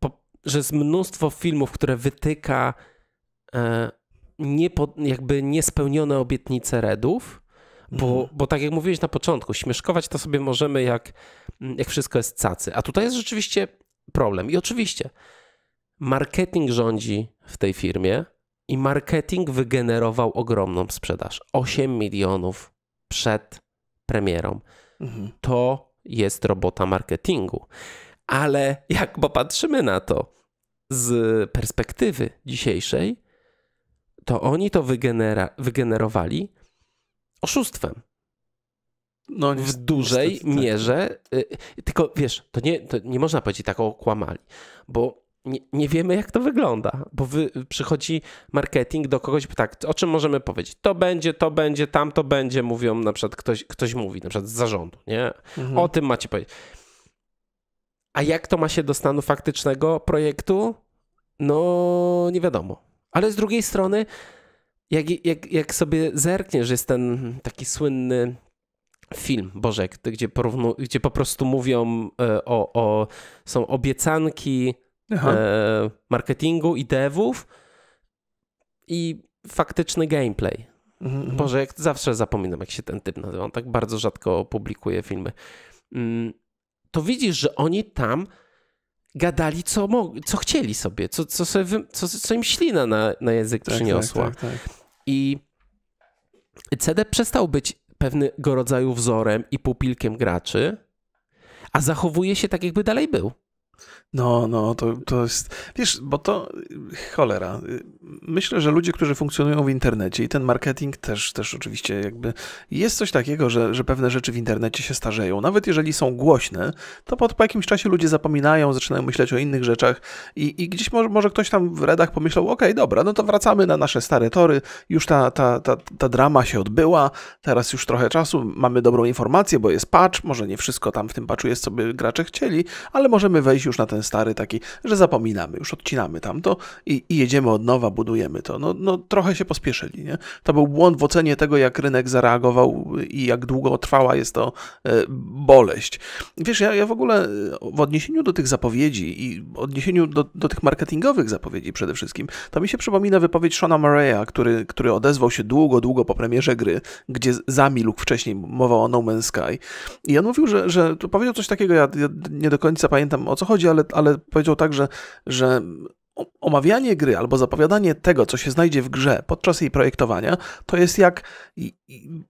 po, że jest mnóstwo filmów, które wytyka e, nie jakby niespełnione obietnice Redów, bo, mhm. bo tak jak mówiłeś na początku, śmieszkować to sobie możemy, jak, mm, jak wszystko jest cacy. A tutaj jest rzeczywiście problem. I oczywiście marketing rządzi w tej firmie i marketing wygenerował ogromną sprzedaż. 8 milionów przed premierą. Mhm. To jest robota marketingu. Ale jak popatrzymy na to z perspektywy dzisiejszej, to oni to wygenera- wygenerowali oszustwem. No, w dużej niestety, tak. mierze. Y, y, tylko wiesz, to nie, to nie można powiedzieć tak kłamali, bo nie, nie, wiemy, jak to wygląda, bo wy, przychodzi marketing do kogoś, tak, o czym możemy powiedzieć? To będzie, to będzie, tam to będzie, mówią na przykład, ktoś, ktoś mówi, na przykład z zarządu, nie? Mhm. O tym macie powiedzieć. A jak to ma się do stanu faktycznego projektu? No, nie wiadomo. Ale z drugiej strony, jak, jak, jak sobie zerkniesz, jest ten taki słynny film Bożek, gdzie, gdzie po prostu mówią e, o, o są obiecanki Aha. E, marketingu i devów i faktyczny gameplay. Mhm, mhm, Boże, jak zawsze zapominam, jak się ten typ nazywa. On tak bardzo rzadko publikuje filmy. Mm, to widzisz, że oni tam gadali, co, mog- co chcieli sobie, co, co, sobie wy- co, co im ślina na, na język tak, przyniosła. Tak, tak, tak. I CD przestał być pewnego rodzaju wzorem i pupilkiem graczy, a zachowuje się tak, jakby dalej był. No, no, to, to jest. Wiesz, bo to cholera. Myślę, że ludzie, którzy funkcjonują w internecie i ten marketing też, też oczywiście jakby jest coś takiego, że, że pewne rzeczy w internecie się starzeją. Nawet jeżeli są głośne, to po, po jakimś czasie ludzie zapominają, zaczynają myśleć o innych rzeczach i, i gdzieś może, może ktoś tam w redach pomyślał, okej, okay, dobra, no to wracamy na nasze stare tory, już ta, ta, ta, ta drama się odbyła, teraz już trochę czasu, mamy dobrą informację, bo jest patch, może nie wszystko tam w tym patchu jest, co by gracze chcieli, ale możemy wejść już na ten stary taki, że zapominamy, już odcinamy tamto i, i jedziemy od nowa, budujemy to. No, no trochę się pospieszyli. Nie? To był błąd w ocenie tego, jak rynek zareagował i jak długo trwała jest to e, boleść. Wiesz, ja, ja w ogóle e, w odniesieniu do tych zapowiedzi i odniesieniu do, do tych marketingowych zapowiedzi przede wszystkim, to mi się przypomina wypowiedź Shona Murraya, który, który odezwał się długo, długo po premierze gry, gdzie zamilkł wcześniej mowa o No Man's Sky. I on mówił, że, że powiedział coś takiego, ja, ja nie do końca pamiętam o co chodzi, ale, ale powiedział tak, że, że omawianie gry albo zapowiadanie tego, co się znajdzie w grze podczas jej projektowania, to jest jak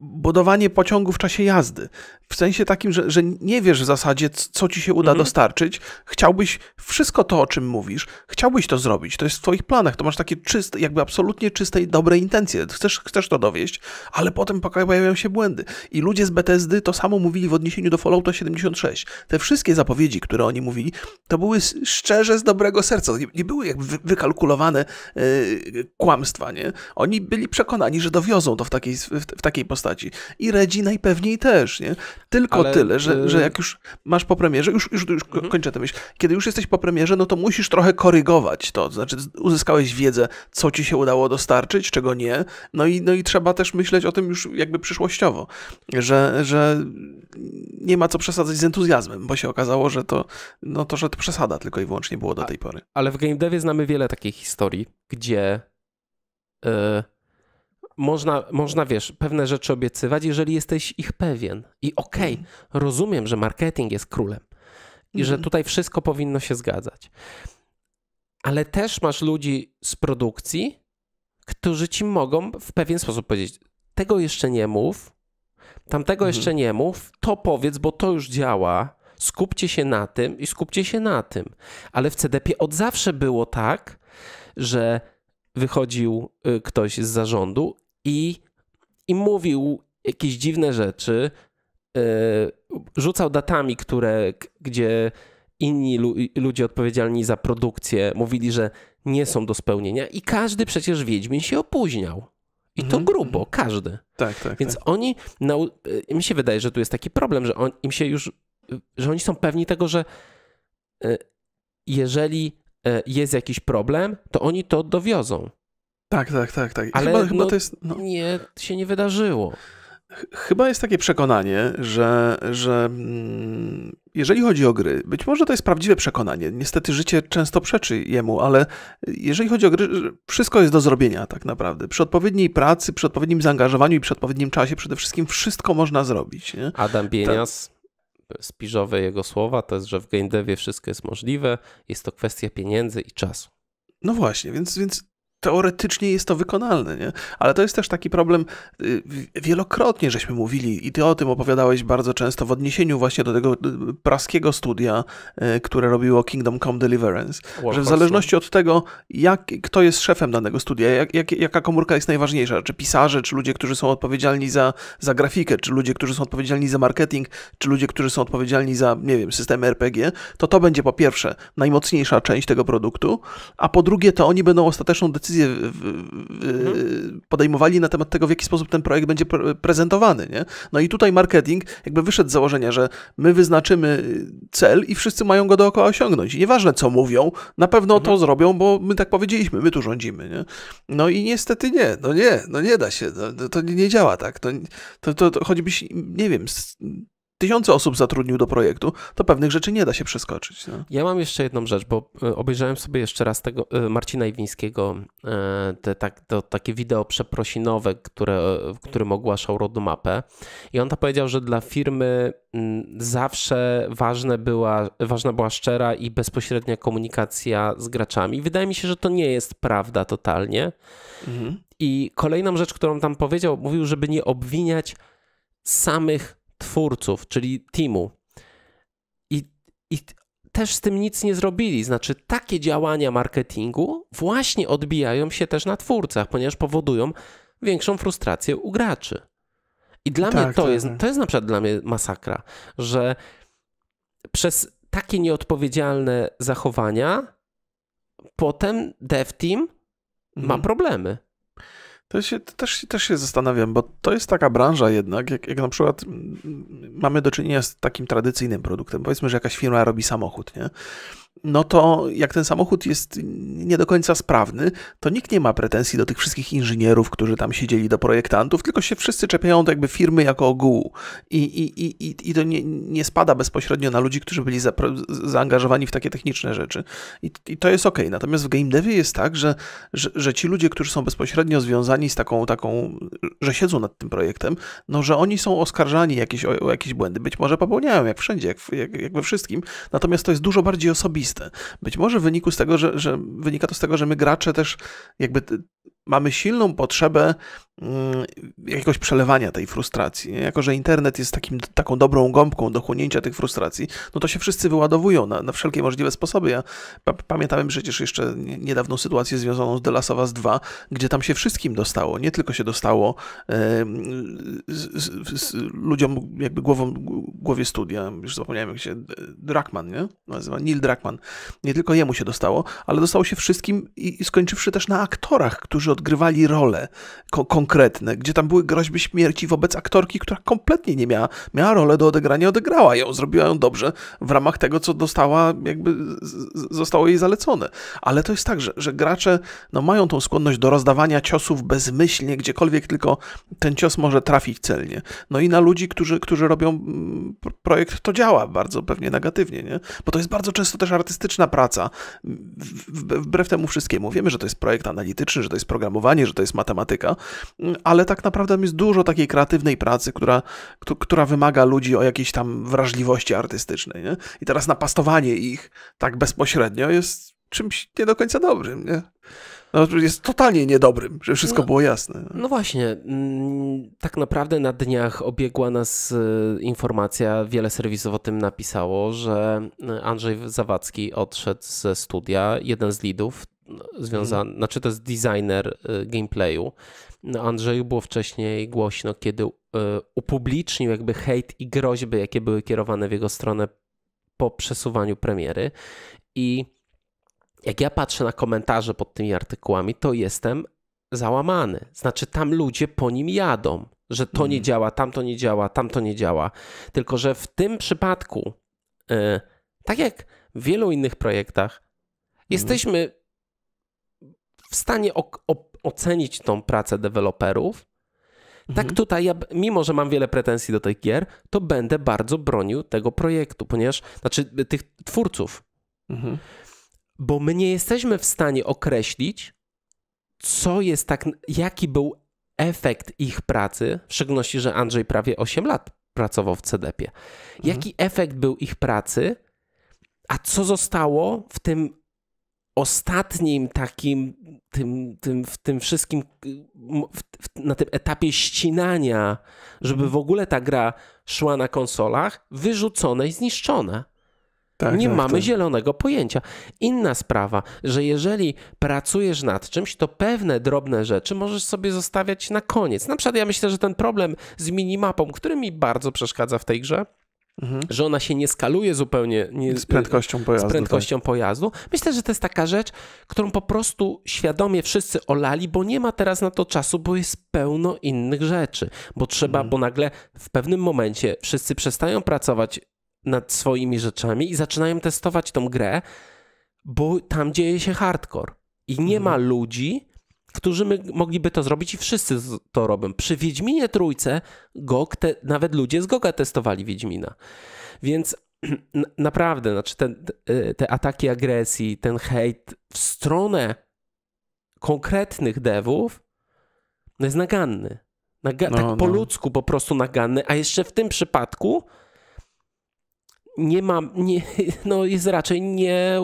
budowanie pociągu w czasie jazdy. W sensie takim, że, że nie wiesz w zasadzie, co ci się uda mhm. dostarczyć. Chciałbyś wszystko to, o czym mówisz, chciałbyś to zrobić. To jest w twoich planach. To masz takie czyste, jakby absolutnie czyste i dobre intencje. Chcesz, chcesz to dowieść, ale potem pojawiają się błędy. I ludzie z BTSD to samo mówili w odniesieniu do Fallouta 76. Te wszystkie zapowiedzi, które oni mówili, to były szczerze z dobrego serca. Nie, nie były jak jak wykalkulowane yy, kłamstwa, nie? Oni byli przekonani, że dowiozą to w takiej, w, w takiej postaci. I Redzi najpewniej też, nie? Tylko Ale, tyle, że, y, że jak już masz po premierze, już, już, już mhm. kończę tę myśl, kiedy już jesteś po premierze, no to musisz trochę korygować to, to znaczy uzyskałeś wiedzę, co ci się udało dostarczyć, czego nie, no i, no i trzeba też myśleć o tym już jakby przyszłościowo, że, że nie ma co przesadzać z entuzjazmem, bo się okazało, że to, no to, że to przesada tylko i wyłącznie było do tej pory. Ale w game devie znamy wiele takich historii, gdzie e, można, można, wiesz, pewne rzeczy obiecywać, jeżeli jesteś ich pewien. I okej, okay, mm. rozumiem, że marketing jest królem i mm. że mhm. tutaj wszystko powinno się zgadzać. Ale też masz ludzi z produkcji, którzy ci mogą w pewien sposób powiedzieć: tego jeszcze nie mów, tamtego mm. jeszcze nie mów, to powiedz, bo to już działa. Skupcie się na tym i skupcie się na tym. Ale w CDP od zawsze było tak, że wychodził y, ktoś z zarządu i, i mówił jakieś dziwne rzeczy, y, rzucał datami, które, gdzie inni ludzie odpowiedzialni za produkcję mówili, że nie są do spełnienia i każdy przecież Wiedźmin się opóźniał. I to mhm, grubo, mhm. każdy. Tak, tak. Więc tak. oni, y, mi się wydaje, że tu jest taki problem, że on, im się już Y, że oni są pewni tego, że y, jeżeli y, jest jakiś problem, to oni to dowiozą. Tak, tak, tak, tak. Ale chyba, no, to jest. No. Nie, się nie wydarzyło. Chyba jest takie przekonanie, że, że mm, jeżeli chodzi o gry, być może to jest prawdziwe przekonanie, niestety życie często przeczy jemu, ale jeżeli chodzi o gry, wszystko jest do zrobienia tak naprawdę. Przy odpowiedniej pracy, przy odpowiednim zaangażowaniu i przy odpowiednim czasie przede wszystkim wszystko można zrobić. Nie? Adam Bienias, Ta spiżowe jego słowa, to jest, że w game devie wszystko jest możliwe, jest to kwestia pieniędzy i czasu. No właśnie, więc, więc teoretycznie jest to wykonalne, nie? ale to jest też taki problem, y, wielokrotnie żeśmy mówili i ty o tym opowiadałeś bardzo często w odniesieniu właśnie do tego y, praskiego studia, y, które robiło Kingdom Come Deliverance, Warcraft. że w zależności od tego, jak, kto jest szefem danego studia, jak, jak, jaka komórka jest najważniejsza, czy pisarze, czy ludzie, którzy są odpowiedzialni za, za grafikę, czy ludzie, którzy są odpowiedzialni za marketing, czy ludzie, którzy są odpowiedzialni za, nie wiem, systemy RPG, to to będzie po pierwsze najmocniejsza część tego produktu, a po drugie to oni będą ostateczną decyzję decyzje mhm. podejmowali na temat tego, w jaki sposób ten projekt będzie prezentowany. Nie? No i tutaj marketing jakby wyszedł z założenia, że my wyznaczymy cel i wszyscy mają go dookoła osiągnąć. I nieważne, co mówią, na pewno mhm. to zrobią, bo my tak powiedzieliśmy, my tu rządzimy. Nie? No i niestety nie, no nie, no nie da się, no, to nie, nie działa tak. To, to, to choćbyś, nie wiem, tysiące osób zatrudnił do projektu, to pewnych rzeczy nie da się przeskoczyć. No. Ja mam jeszcze jedną rzecz, bo e, obejrzałem sobie jeszcze raz tego e, Marcina Iwińskiego, e, te, tak, to, takie wideo przeprosinowe, które, w którym ogłaszał roadmapę i on to powiedział, że dla firmy mm, zawsze ważne była, ważna była szczera i bezpośrednia komunikacja z graczami. Wydaje mi się, że to nie jest prawda totalnie. Mhm. I kolejną rzecz, którą tam powiedział, mówił, żeby nie obwiniać samych twórców, czyli teamu. I, I też z tym nic nie zrobili. Znaczy, takie działania marketingu właśnie odbijają się też na twórcach, ponieważ powodują większą frustrację u graczy. I dla tak, mnie to, tak, jest, tak. to jest na przykład dla mnie masakra, że przez takie nieodpowiedzialne zachowania potem dev team ma mhm. problemy. To się, to też, też się zastanawiam, bo to jest taka branża jednak, jak, jak na przykład mm, mm, mamy do czynienia z takim tradycyjnym produktem. Powiedzmy, że jakaś firma robi samochód, nie? no to jak ten samochód jest nie do końca sprawny, to nikt nie ma pretensji do tych wszystkich inżynierów, którzy tam siedzieli, do projektantów, tylko się wszyscy czepiają do jakby firmy jako ogółu. I, i, i, i to nie, nie spada bezpośrednio na ludzi, którzy byli za, zaangażowani w takie techniczne rzeczy. I, i to jest ok. Natomiast w game devie jest tak, że, że, że, ci ludzie, którzy są bezpośrednio związani z taką, taką, że siedzą nad tym projektem, no że oni są oskarżani jakieś, o, o jakieś błędy. Być może popełniają, jak wszędzie, jak, jak, jak we wszystkim. Natomiast to jest dużo bardziej osobiste oczywiste. Być może wyniku z tego, że, że wynika to z tego, że my gracze też jakby mamy silną potrzebę mm, jakiegoś przelewania tej frustracji. Jako, że internet jest takim, taką dobrą gąbką do chłonięcia tych frustracji, no to się wszyscy wyładowują na, na wszelkie możliwe sposoby. Ja pamiętałem przecież jeszcze niedawną sytuację związaną z The Last of Us 2, gdzie tam się wszystkim dostało. Nie tylko się dostało e, z, z, z ludziom jakby głową, głowie studia, już zapomniałem jak się, Drakman, nie? Nazywa Neil Drakman. Nie tylko jemu się dostało, ale dostało się wszystkim i, i skończywszy też na aktorach, którzy odgrywali role ko konkretne, gdzie tam były groźby śmierci wobec aktorki, która kompletnie nie miała, miała rolę do odegrania, odegrała ją, zrobiła ją dobrze w ramach tego, co dostała, jakby zostało jej zalecone. Ale to jest tak, że, że gracze no, mają tą skłonność do rozdawania ciosów bezmyślnie, gdziekolwiek tylko ten cios może trafić celnie. No i na ludzi, którzy, którzy robią mm, projekt, to działa bardzo pewnie negatywnie, nie? bo to jest bardzo często też artystyczna praca. Wbrew temu wszystkiemu wiemy, że to jest projekt analityczny, że to jest program programowanie, że to jest matematyka, mm, ale tak naprawdę jest dużo takiej kreatywnej pracy, która, która wymaga ludzi o jakiejś tam wrażliwości artystycznej. Nie? I teraz napastowanie ich tak bezpośrednio jest czymś nie do końca dobrym. Nie? No, jest totalnie niedobrym, żeby wszystko no, było jasne. No właśnie, mm, tak naprawdę na dniach obiegła nas e, informacja, wiele serwisów o tym napisało, że e, Andrzej Zawadzki odszedł ze studia, jeden z lidów, no, związany, mhm. znaczy to jest designer y, gameplayu. No, Andrzeju było wcześniej głośno, kiedy y, upublicznił jakby hejt i groźby, jakie były kierowane w jego stronę po przesuwaniu premiery. I jak ja patrzę na komentarze pod tymi artykułami, to jestem załamany. Znaczy, tam ludzie po nim jadą, że to mm. nie mhm. działa, tam to nie działa, tam to nie działa. Tylko, że w tym przypadku, yy, tak jak w wielu innych projektach, mm. jesteśmy w stanie ocenić tą pracę deweloperów. Tak mhm. tutaj, ja, mimo że mam wiele pretensji do tych gier, to będę bardzo bronił tego projektu, ponieważ, znaczy y, tych twórców. Mhm. Bo my nie jesteśmy w stanie określić, co jest tak, jaki był efekt ich pracy, w szczególności, że Andrzej prawie 8 lat pracował w CDP-ie. Jaki mhm. efekt był ich pracy, a co zostało w tym ostatnim takim, tym, tym, w tym wszystkim, w, w, na tym etapie ścinania, żeby mhm. w ogóle ta gra szła na konsolach, wyrzucone i zniszczone. Tak, nie tak, mamy tak. zielonego pojęcia. Inna sprawa, że jeżeli pracujesz nad czymś, to pewne drobne rzeczy możesz sobie zostawiać na koniec. Na przykład ja myślę, że ten problem z minimapą, który mi bardzo przeszkadza w tej grze, mhm. że ona się nie skaluje zupełnie. Nie, z prędkością pojazdu. Z prędkością tak. pojazdu. Myślę, że to jest taka rzecz, którą po prostu świadomie wszyscy olali, bo nie ma teraz na to czasu, bo jest pełno innych rzeczy. Bo trzeba, mhm. bo nagle w pewnym momencie wszyscy przestają pracować nad swoimi rzeczami i zaczynają testować tą grę, bo tam dzieje się hardcore. I nie mhm. ma ludzi, którzy my, mogliby to zrobić i wszyscy to robią. Przy Wiedźminie Trójce GOG, te, nawet ludzie z GOGa testowali Wiedźmina. Więc naprawdę, znaczy te, y, te ataki agresji, ten hejt w stronę konkretnych devów no jest naganny. Naga- no, tak po no. ludzku po prostu naganny, a jeszcze w tym przypadku nie mam, nie, no jest raczej nie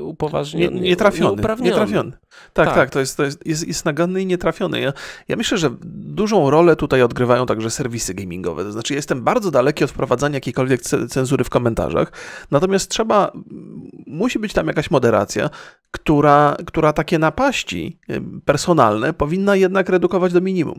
upoważniony. Nie, trafiony. Nie trafiony. Tak, tak, tak, to jest, to jest, jest, jest naganny i nietrafiony. Ja, ja myślę, że dużą rolę tutaj odgrywają także serwisy gamingowe. To znaczy, ja jestem bardzo daleki od wprowadzania jakiejkolwiek cenzury w komentarzach, natomiast trzeba, musi być tam jakaś moderacja która, która takie napaści y, personalne powinna jednak redukować do minimum.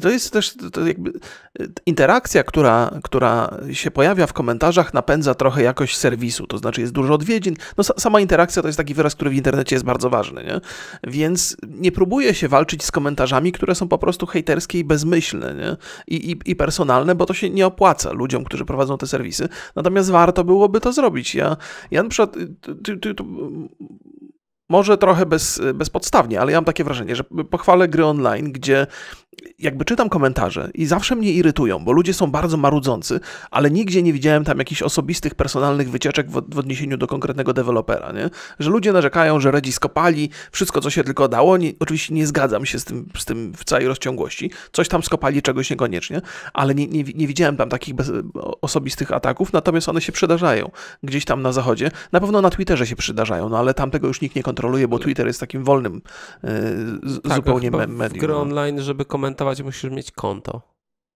To jest też to jakby y, interakcja, która, która się pojawia w komentarzach, napędza trochę jakość serwisu, to znaczy jest dużo odwiedzin. No, sama interakcja to jest taki wyraz, który w internecie jest bardzo ważny, nie? więc nie próbuje się walczyć z komentarzami, które są po prostu hejterskie i bezmyślne nie? I, i, i personalne, bo to się nie opłaca ludziom, którzy prowadzą te serwisy. Natomiast warto byłoby to zrobić. Ja, ja na przykład. Ty, ty, ty, może trochę bez, bezpodstawnie, ale ja mam takie wrażenie, że pochwalę gry online, gdzie jakby czytam komentarze i zawsze mnie irytują, bo ludzie są bardzo marudzący, ale nigdzie nie widziałem tam jakichś osobistych, personalnych wycieczek w, w odniesieniu do konkretnego dewelopera, nie? Że ludzie narzekają, że Redzi skopali wszystko, co się tylko dało. Nie, oczywiście nie zgadzam się z tym, z tym w całej rozciągłości. Coś tam skopali, czegoś niekoniecznie, ale nie, nie, nie widziałem tam takich bez, osobistych ataków, natomiast one się przydarzają gdzieś tam na zachodzie. Na pewno na Twitterze się przydarzają, no ale tam tego już nikt nie kontroluje kontroluje, bo y, Twitter jest takim wolnym y, tak, zupełnie me medium. W gry no. online, żeby komentować, musisz mieć konto.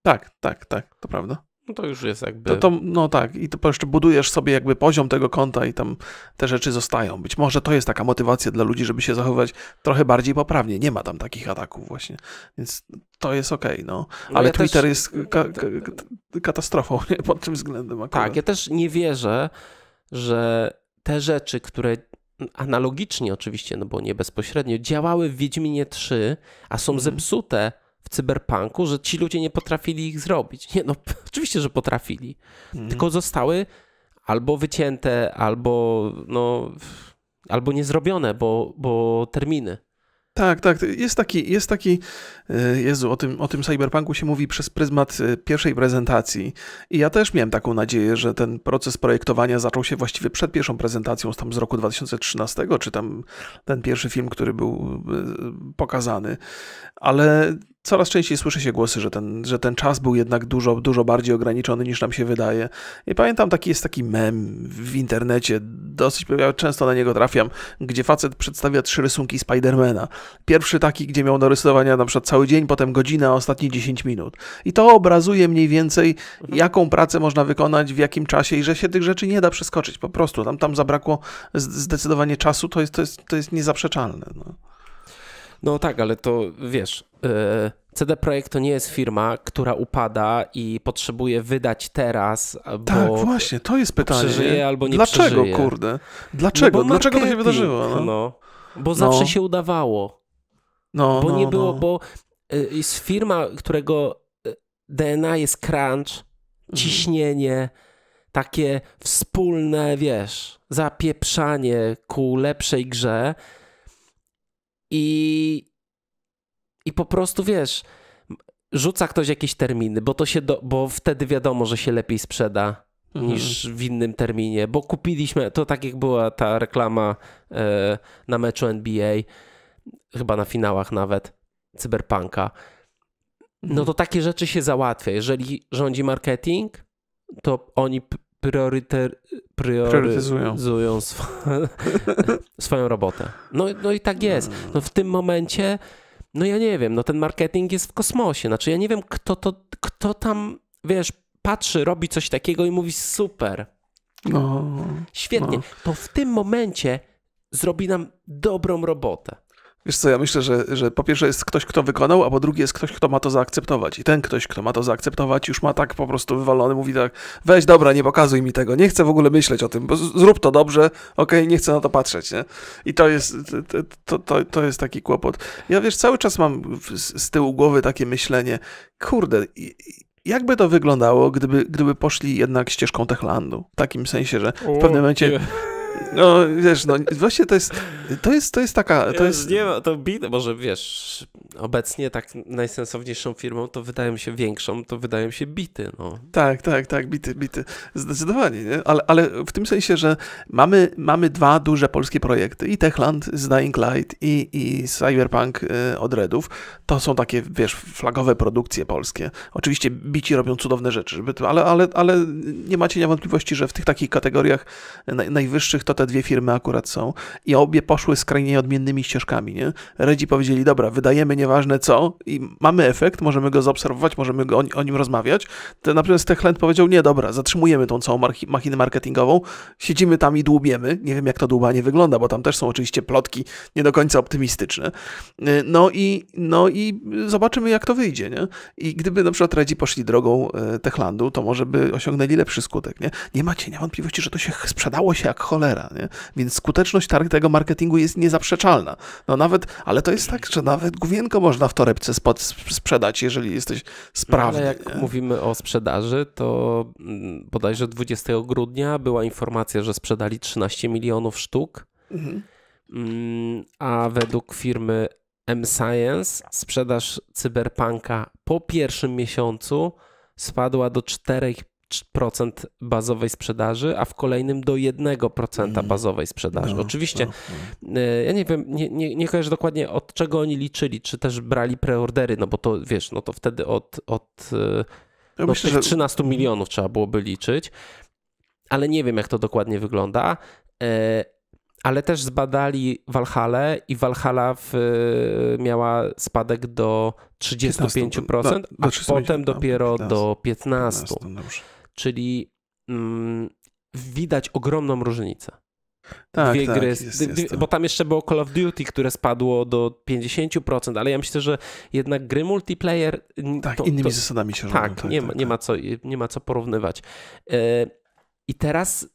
Tak, tak, tak, to prawda. No to już jest jakby. To, to, no tak, i to jeszcze budujesz sobie jakby poziom tego konta i tam te rzeczy zostają. Być może to jest taka motywacja dla ludzi, żeby się zachowywać trochę bardziej poprawnie. Nie ma tam takich ataków właśnie. Więc to jest okej, okay, no. no. Ale no ja Twitter też... jest ka ka katastrofą nie? pod tym względem akurat. Tak, ja też nie wierzę, że te rzeczy, które analogicznie oczywiście, no bo nie bezpośrednio, działały w Wiedźminie 3, a są mhm. zepsute w cyberpunku, że ci ludzie nie potrafili ich zrobić. Nie, no oczywiście, że potrafili. Mhm. Tylko zostały albo wycięte, albo no, albo zrobione bo, bo terminy. Tak, tak. Jest taki, jest taki, e, Jezu, o tym, o tym cyberpunku się mówi przez pryzmat e, pierwszej prezentacji. I ja też miałem taką nadzieję, że ten proces projektowania zaczął się właściwie przed pierwszą prezentacją tam z roku 2013, czy tam ten pierwszy film, który był e, pokazany. Ale coraz częściej słyszy się głosy, że ten, że ten czas był jednak dużo, dużo bardziej ograniczony niż nam się wydaje. I pamiętam, taki jest taki mem w internecie, dosyć ja często na niego trafiam, gdzie facet przedstawia trzy rysunki Spidermana. Pierwszy taki, gdzie miał do rysowania na przykład cały dzień, potem godzinę, a ostatnie 10 minut. I to obrazuje mniej więcej, mhm. jaką pracę można wykonać, w jakim czasie i że się tych rzeczy nie da przeskoczyć. Po prostu tam, tam zabrakło zdecydowanie czasu, to jest, to jest, to jest niezaprzeczalne. No. No tak, ale to wiesz, e, CD Projekt to nie jest firma, która upada i potrzebuje wydać teraz, bo Tak, właśnie, to jest pytanie. Przeżyje albo nie Dlaczego, przeżyje. kurde? No Dlaczego? No Dlaczego to tak się wydarzyło? No, no bo zawsze no. się udawało. No, bo nie no, było, no. bo e, jest firma, którego e, DNA jest crunch, mhm. ciśnienie, takie wspólne, wiesz, zapieprzanie ku lepszej grze, i, i po prostu wiesz, rzuca ktoś jakieś terminy, bo, to się do, bo wtedy wiadomo, że się lepiej sprzeda mhm. niż w innym terminie, bo kupiliśmy, to tak jak była ta reklama e, na meczu NBA, chyba na finałach nawet, cyberpunka. No mhm. to takie rzeczy się załatwia. Jeżeli rządzi marketing, to oni prioryter, priorytetyzują swoją robotę. No, no i tak jest. No. no w tym momencie, no ja nie wiem, no ten marketing jest w kosmosie. Znaczy ja nie wiem, kto, to, kto tam, wiesz, patrzy, robi coś takiego i mówi super. No, Świetnie. No. To w tym momencie zrobi nam dobrą robotę. Wiesz co, ja myślę, że, że po pierwsze jest ktoś, kto wykonał, a po drugie jest ktoś, kto ma to zaakceptować. I ten ktoś, kto ma to zaakceptować, już ma tak po prostu wywalony, mówi tak, weź dobra, nie pokazuj mi tego, nie chcę w ogóle myśleć o tym, bo zrób to dobrze, okej, okay, nie chcę na to patrzeć, nie? I to jest, to, to, to jest taki kłopot. Ja wiesz, cały czas mam z tyłu głowy takie myślenie, kurde, jakby to wyglądało, gdyby, gdyby poszli jednak ścieżką Techlandu? W takim sensie, że w pewnym momencie no wiesz, no właśnie to jest, to jest, to jest taka... To jest... Nie, to bit, może wiesz, obecnie tak najsensowniejszą firmą to wydaje mi się większą, to wydają się bity, no. Tak, tak, tak, bity, bity. Zdecydowanie, nie? Ale, ale w tym sensie, że mamy, mamy dwa duże polskie projekty i Techland z Dying Light i, i Cyberpunk y, od Redów. To są takie, wiesz, flagowe produkcje polskie. Oczywiście bici robią cudowne rzeczy, żeby to, ale, ale, ale nie macie wątpliwości, że w tych takich kategoriach najwyższych których to te dwie firmy akurat są i obie poszły skrajnie odmiennymi ścieżkami, nie? Redzi powiedzieli, dobra, wydajemy nieważne co i mamy efekt, możemy go zaobserwować, możemy go, o, o nim rozmawiać. To natomiast Techland powiedział, nie, dobra, zatrzymujemy tą całą machinę marketingową, siedzimy tam i dłubiemy, nie wiem jak to dłubanie wygląda, bo tam też są oczywiście plotki nie do końca optymistyczne. Y, no i, no i zobaczymy jak to wyjdzie, nie? I gdyby na przykład Redzi poszli drogą y, Techlandu, to może by osiągnęli lepszy skutek, nie? Nie macie, nie wątpliwości, że to się sprzedało się jak cholera, nie? Więc skuteczność tego marketingu jest niezaprzeczalna. No nawet, ale to jest tak, że nawet główienko można w torebce spod, sprzedać, jeżeli jesteś sprawny. Ale jak nie? mówimy o sprzedaży, to mm, bodajże 20 grudnia była informacja, że sprzedali 13 milionów sztuk, mhm. Mm, a według firmy M-Science sprzedaż cyberpunka po pierwszym miesiącu spadła do 4 procent bazowej sprzedaży, a w kolejnym do 1% mm. bazowej sprzedaży. No, Oczywiście, no, no. E, ja nie wiem, nie, nie, nie kojarzę dokładnie od czego oni liczyli, czy też brali preordery, no bo to wiesz, no to wtedy od, od e, ja no, myślę, tych 13 że... milionów trzeba byłoby liczyć, ale nie wiem jak to dokładnie wygląda. E, ale też zbadali Valhalla i Valhalla w, miała spadek do 35%, 15, do, do a potem no, dopiero 15, do 15%. 15 Czyli mm, widać ogromną różnicę. Tak, dwie tak, gry, jest, jest bo tam jeszcze było Call of Duty, które spadło do 50%, ale ja myślę, że jednak gry multiplayer... Tak, to, innymi to, zasadami się tak, robią. Tak, nie, tak, ma, nie, Ma tak. co, nie ma co porównywać. Yy, I teraz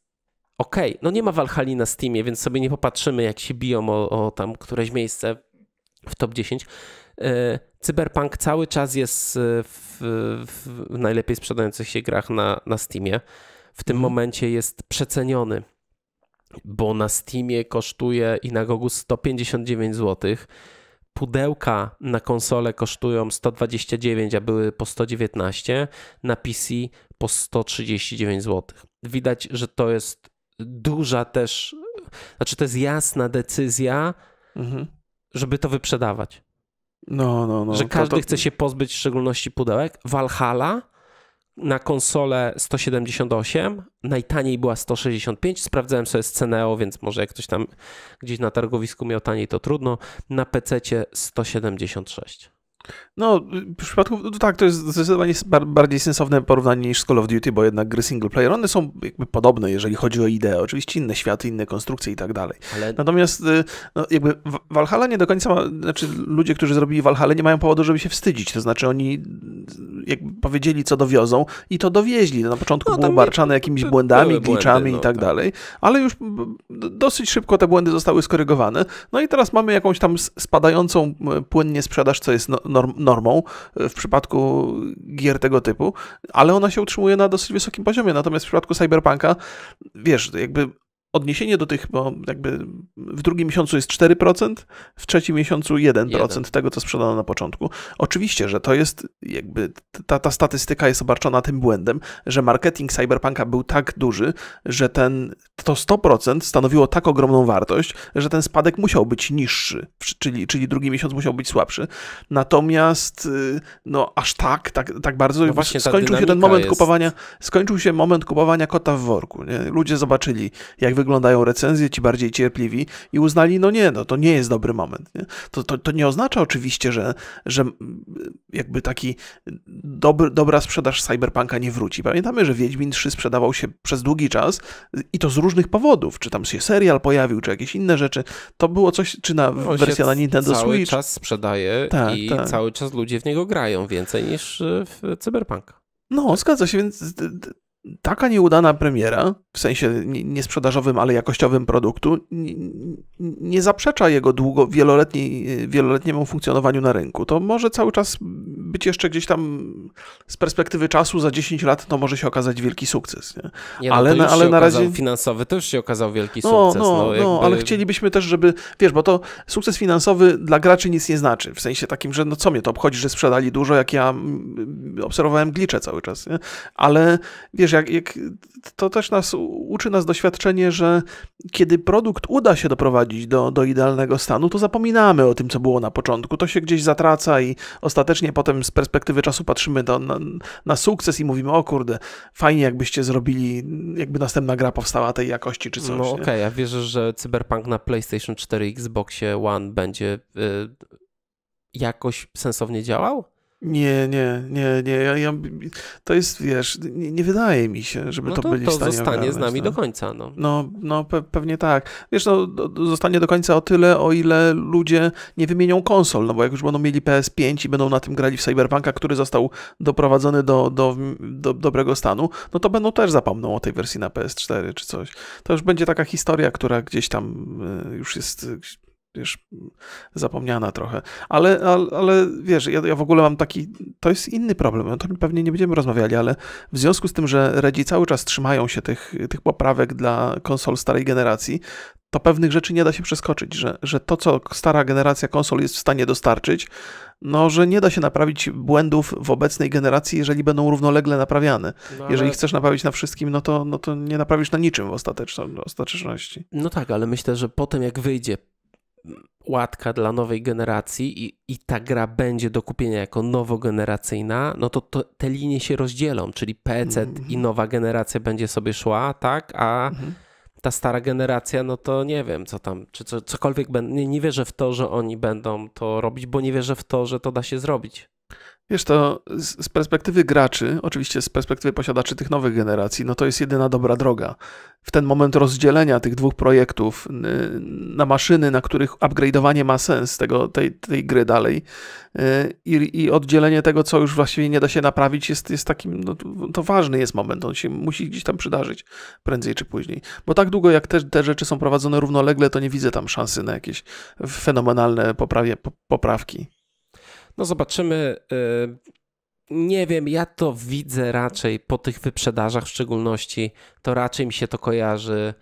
okej, okay, no nie ma Valhalla na Steamie, więc sobie nie popatrzymy, jak się biją o, o tam któreś miejsce w top 10, E, Cyberpunk cały czas jest e, w, w najlepiej sprzedających się grach na, na Steamie. W tym mhm. momencie jest przeceniony, bo na Steamie kosztuje i na Gogu 159 zł. Pudełka na konsole kosztują 129, a były po 119, na PC po 139 zł. Widać, że to jest duża też, znaczy to jest jasna decyzja, mhm. żeby to wyprzedawać. No, no, no. Że każdy to, to... chce się pozbyć w szczególności pudełek. Valhalla na konsolę 178, najtaniej była 165. Sprawdzałem sobie z Ceneo, więc może jak ktoś tam gdzieś na targowisku miał taniej, to trudno. Na PC 176. No, w przypadku, no tak, to jest zdecydowanie bardziej sensowne porównanie niż z Call of Duty, bo jednak gry single player, one są jakby podobne, jeżeli chodzi o ideę. Oczywiście inne światy, inne konstrukcje i tak dalej. Ale... Natomiast y, no, jakby Valhalla nie do końca ma, znaczy ludzie, którzy zrobili Valhalla nie mają powodu, żeby się wstydzić. To znaczy oni y, jakby powiedzieli, co dowiozą i to dowieźli. Na początku no, było barczane jakimiś błędami, glitchami no, i tak, tak dalej, ale już dosyć szybko te błędy zostały skorygowane. No i teraz mamy jakąś tam spadającą płynnie sprzedaż, co jest no, normą e, w przypadku gier tego typu, ale ona się utrzymuje na dosyć wysokim poziomie. Natomiast w przypadku Cyberpunka, wiesz, jakby odniesienie do tych, bo jakby w drugim miesiącu jest 4%, w trzecim miesiącu 1%, 1. tego, co sprzedano na początku. Oczywiście, że to jest jakby ta, ta statystyka jest obarczona tym błędem, że marketing Cyberpunka był tak duży, że ten to 100% stanowiło tak ogromną wartość, że ten spadek musiał być niższy, czyli, czyli drugi miesiąc musiał być słabszy. Natomiast y, no aż tak, tak, tak bardzo no właśnie skończył się ten moment jest... kupowania, skończył się moment kupowania kota w worku. Nie? Ludzie zobaczyli, jak wyglądają recenzje, ci bardziej cierpliwi i uznali, no nie, no to nie jest dobry moment. Nie? To, to, to nie oznacza oczywiście, że, że jakby taki dobry, dobra sprzedaż Cyberpunka nie wróci. Pamiętamy, że Wiedźmin 3 sprzedawał się przez długi czas i to z różnych powodów, czy tam się serial pojawił, czy jakieś inne rzeczy. To było coś, czy na no, wersja na Nintendo cały Switch. Cały czas sprzedaje tak, i tak. cały czas ludzie w niego grają więcej niż e, w Cyberpunk. No, zgadza się, więc taka nieudana premiera, w sensie niesprzedażowym, ale jakościowym produktu, nie zaprzecza jego długo, wieloletniemu funkcjonowaniu na rynku. To może cały czas być jeszcze gdzieś tam z perspektywy czasu, za 10 lat to może się okazać wielki sukces. Nie? No, ale no, na, ale na razie. finansowy też się okazał wielki no, sukces. No, no, no jakby... no, ale chcielibyśmy też, żeby, wiesz, bo to sukces finansowy dla graczy nic nie znaczy. W sensie takim, że no co mnie to obchodzi, że sprzedali dużo, jak ja mm, obserwowałem glicze cały czas. Nie? Ale wiesz, wiesz, jak, jak, to też nas uczy nas doświadczenie, że kiedy produkt uda się doprowadzić do, do idealnego stanu, to zapominamy o tym, co było na początku. To się gdzieś zatraca i ostatecznie potem z perspektywy czasu patrzymy do, na, na sukces i mówimy, o kurde, fajnie jakbyście zrobili, jakby następna gra powstała tej jakości czy coś. No okej, okay, ja wierzę, że Cyberpunk na PlayStation 4 Xboxie One będzie y, jakoś sensownie działał? Nie, nie, nie, nie. Ja, ja, to jest, wiesz, nie, nie, wydaje mi się, żeby no to, to byli to w stanie zostanie z nami no. do końca. No, no, no pe pewnie tak. Wiesz, no, zostanie do końca o tyle, o ile ludzie nie wymienią konsol, no bo jak już będą mieli PS5 i będą na tym grali w Cyberpunka, który został doprowadzony do, do, do, do dobrego stanu, no to będą też zapomną o tej wersji na PS4 czy coś. To już będzie taka historia, która gdzieś tam y, już jest już zapomniana trochę. Ale, ale, ale wiesz, ja, ja, w ogóle mam taki, to jest inny problem, o tym pewnie nie będziemy rozmawiali, ale w związku z tym, że Redzi cały czas trzymają się tych, tych poprawek dla konsol starej generacji, to pewnych rzeczy nie da się przeskoczyć, że, że to, co stara generacja konsol jest w stanie dostarczyć, no, że nie da się naprawić błędów w obecnej generacji, jeżeli będą równolegle naprawiane. No, ale... Jeżeli chcesz naprawić na wszystkim, no to, no to nie naprawisz na niczym w ostateczności. No tak, ale myślę, że potem jak wyjdzie łatka dla nowej generacji i, i ta gra będzie do kupienia jako nowogeneracyjna, no to, to te linie się rozdzielą, czyli PC mm -hmm. i mhm. nowa generacja będzie sobie szła, tak, a mm -hmm. ta stara generacja, no to nie wiem, co tam, czy co, cokolwiek, nie, nie wierzę w to, że oni będą to robić, bo nie wierzę w to, że to da się zrobić. Wiesz, to z perspektywy graczy, oczywiście z perspektywy posiadaczy tych nowych generacji, no to jest jedyna dobra droga. W ten moment rozdzielenia tych dwóch projektów na maszyny, na których upgrade'owanie ma sens tego, tej, tej gry dalej y, i, i oddzielenie tego, co już właściwie nie da się naprawić, jest, jest takim, no, to ważny jest moment, on się musi gdzieś tam przydarzyć prędzej czy później. Bo tak długo, jak te, te rzeczy są prowadzone równolegle, to nie widzę tam szansy na jakieś fenomenalne poprawie, poprawki. No zobaczymy. Y, nie wiem, ja to widzę raczej po tych wyprzedażach w szczególności, to raczej mi się to kojarzy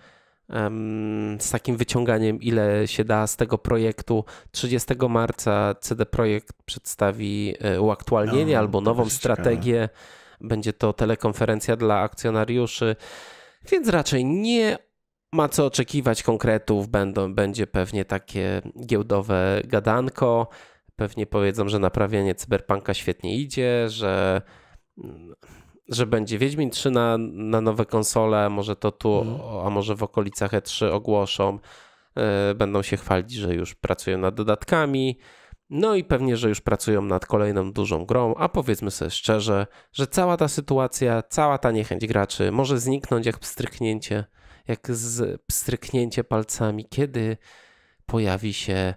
z takim wyciąganiem, ile się da z tego projektu. 30 marca CD Projekt przedstawi y, uaktualnienie no, albo nową strategię. Ciekawe. Będzie to telekonferencja dla akcjonariuszy, więc raczej nie ma co oczekiwać konkretów. Będą, będzie pewnie takie giełdowe gadanko pewnie powiedzą, że naprawianie cyberpunka świetnie idzie, że, że będzie Wiedźmin 3 na, na nowe konsole, może to tu, mhm. a może w okolicach E3 ogłoszą. E, będą się chwalić, że już pracują nad dodatkami. No i pewnie, że już pracują nad kolejną dużą grą, a powiedzmy sobie szczerze, że cała ta sytuacja, cała ta niechęć graczy może zniknąć jak pstryknięcie, jak z pstryknięcie palcami, kiedy pojawi się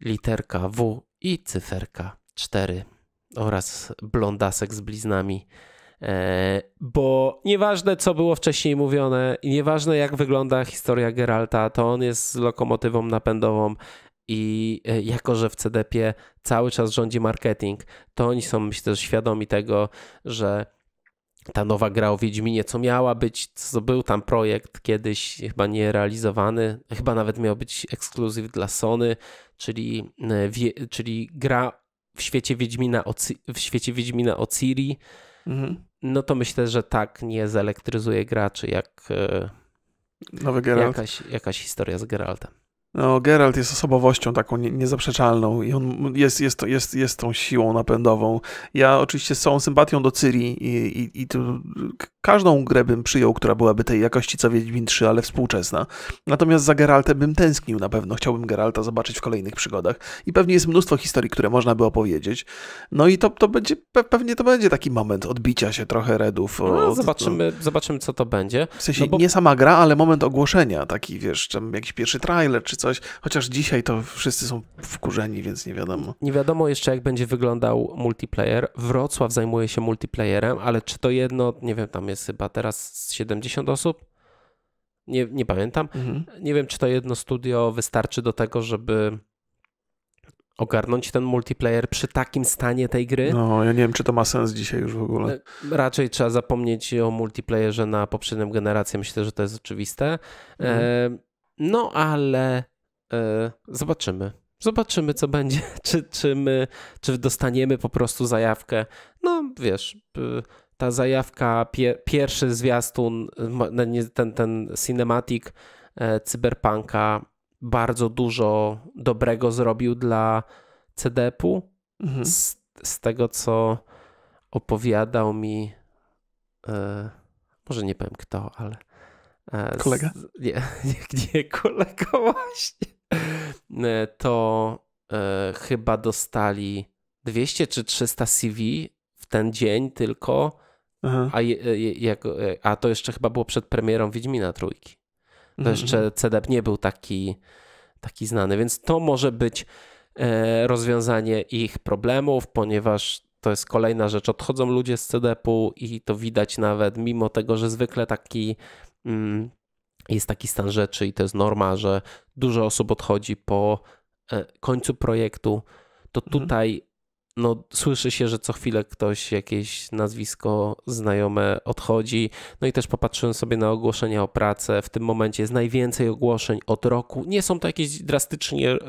literka W i cyferka 4 oraz blondasek z bliznami. E, bo nieważne, co było wcześniej mówione, i nieważne, jak wygląda historia Geralta, to on jest lokomotywą napędową. I e, jako, że w CDP cały czas rządzi marketing, to oni są, myślę, świadomi tego, że ta nowa gra o Wiedźminie, co miała być, co był tam projekt kiedyś chyba nierealizowany, chyba nawet miał być ekskluzyw dla Sony, czyli, e, wie, czyli gra w świecie Wiedźmina o, w świecie Wiedźmina o Ciri, mhm. no to myślę, że tak nie zelektryzuje graczy jak e, Nowy Geralt. Jakaś, jakaś historia z Geraltem. No, Geralt jest osobowością taką niezaprzeczalną i on jest, jest, jest, jest tą siłą napędową. Ja oczywiście z całą sympatią do Ciri i, i, i każdą grę bym przyjął, która byłaby tej jakości co Wiedźmin 3, ale współczesna. Natomiast za Geraltem bym tęsknił na pewno. Chciałbym Geralta zobaczyć w kolejnych przygodach i pewnie jest mnóstwo historii, które można by opowiedzieć. No i to, to będzie, pewnie to będzie taki moment odbicia się trochę redów. No, od, zobaczymy, no, zobaczymy, co to będzie. W sensie no bo... nie sama gra, ale moment ogłoszenia, taki wiesz, jakiś pierwszy trailer czy coś, chociaż dzisiaj to wszyscy są wkurzeni, więc nie wiadomo. Nie wiadomo jeszcze, jak będzie wyglądał multiplayer. Wrocław zajmuje się multiplayerem, ale czy to jedno, nie wiem, tam jest chyba teraz 70 osób? Nie, nie pamiętam. Mhm. Nie wiem, czy to jedno studio wystarczy do tego, żeby ogarnąć ten multiplayer przy takim stanie tej gry. No, ja nie wiem, czy to ma sens dzisiaj już w ogóle. E, raczej trzeba zapomnieć o multiplayerze na poprzednią generację. Myślę, że to jest oczywiste. E, mhm. No ale e, zobaczymy. Zobaczymy, co będzie. Czy, czy my, czy dostaniemy po prostu zajawkę. No wiesz, ta zajawka, pie, pierwszy zwiastun, ten, ten cinematic e, cyberpunka bardzo dużo dobrego zrobił dla CDP-u. Mhm. Z, z, tego, co opowiadał mi, e, może nie powiem kto, ale E, z, kolega? nie, nie, nie kolega właśnie. E, to e, chyba dostali 200 czy 300 CV w ten dzień tylko, a, je, e, je, a to jeszcze chyba było przed premierą Wiedźmina Trójki. To mhm. jeszcze mhm. CDEP nie był taki, taki znany, więc to może być e, rozwiązanie ich problemów, ponieważ to jest kolejna rzecz. Odchodzą ludzie z CDP-u i to widać nawet, mimo tego, że zwykle taki Mm, jest taki stan rzeczy i to jest norma, że dużo osób odchodzi po e, końcu projektu, to mhm. tutaj no, słyszy się, że co chwilę ktoś jakieś nazwisko znajome odchodzi. No i też popatrzyłem sobie na ogłoszenia o pracę. W tym momencie jest najwięcej ogłoszeń od roku. Nie są to jakieś drastycznie e,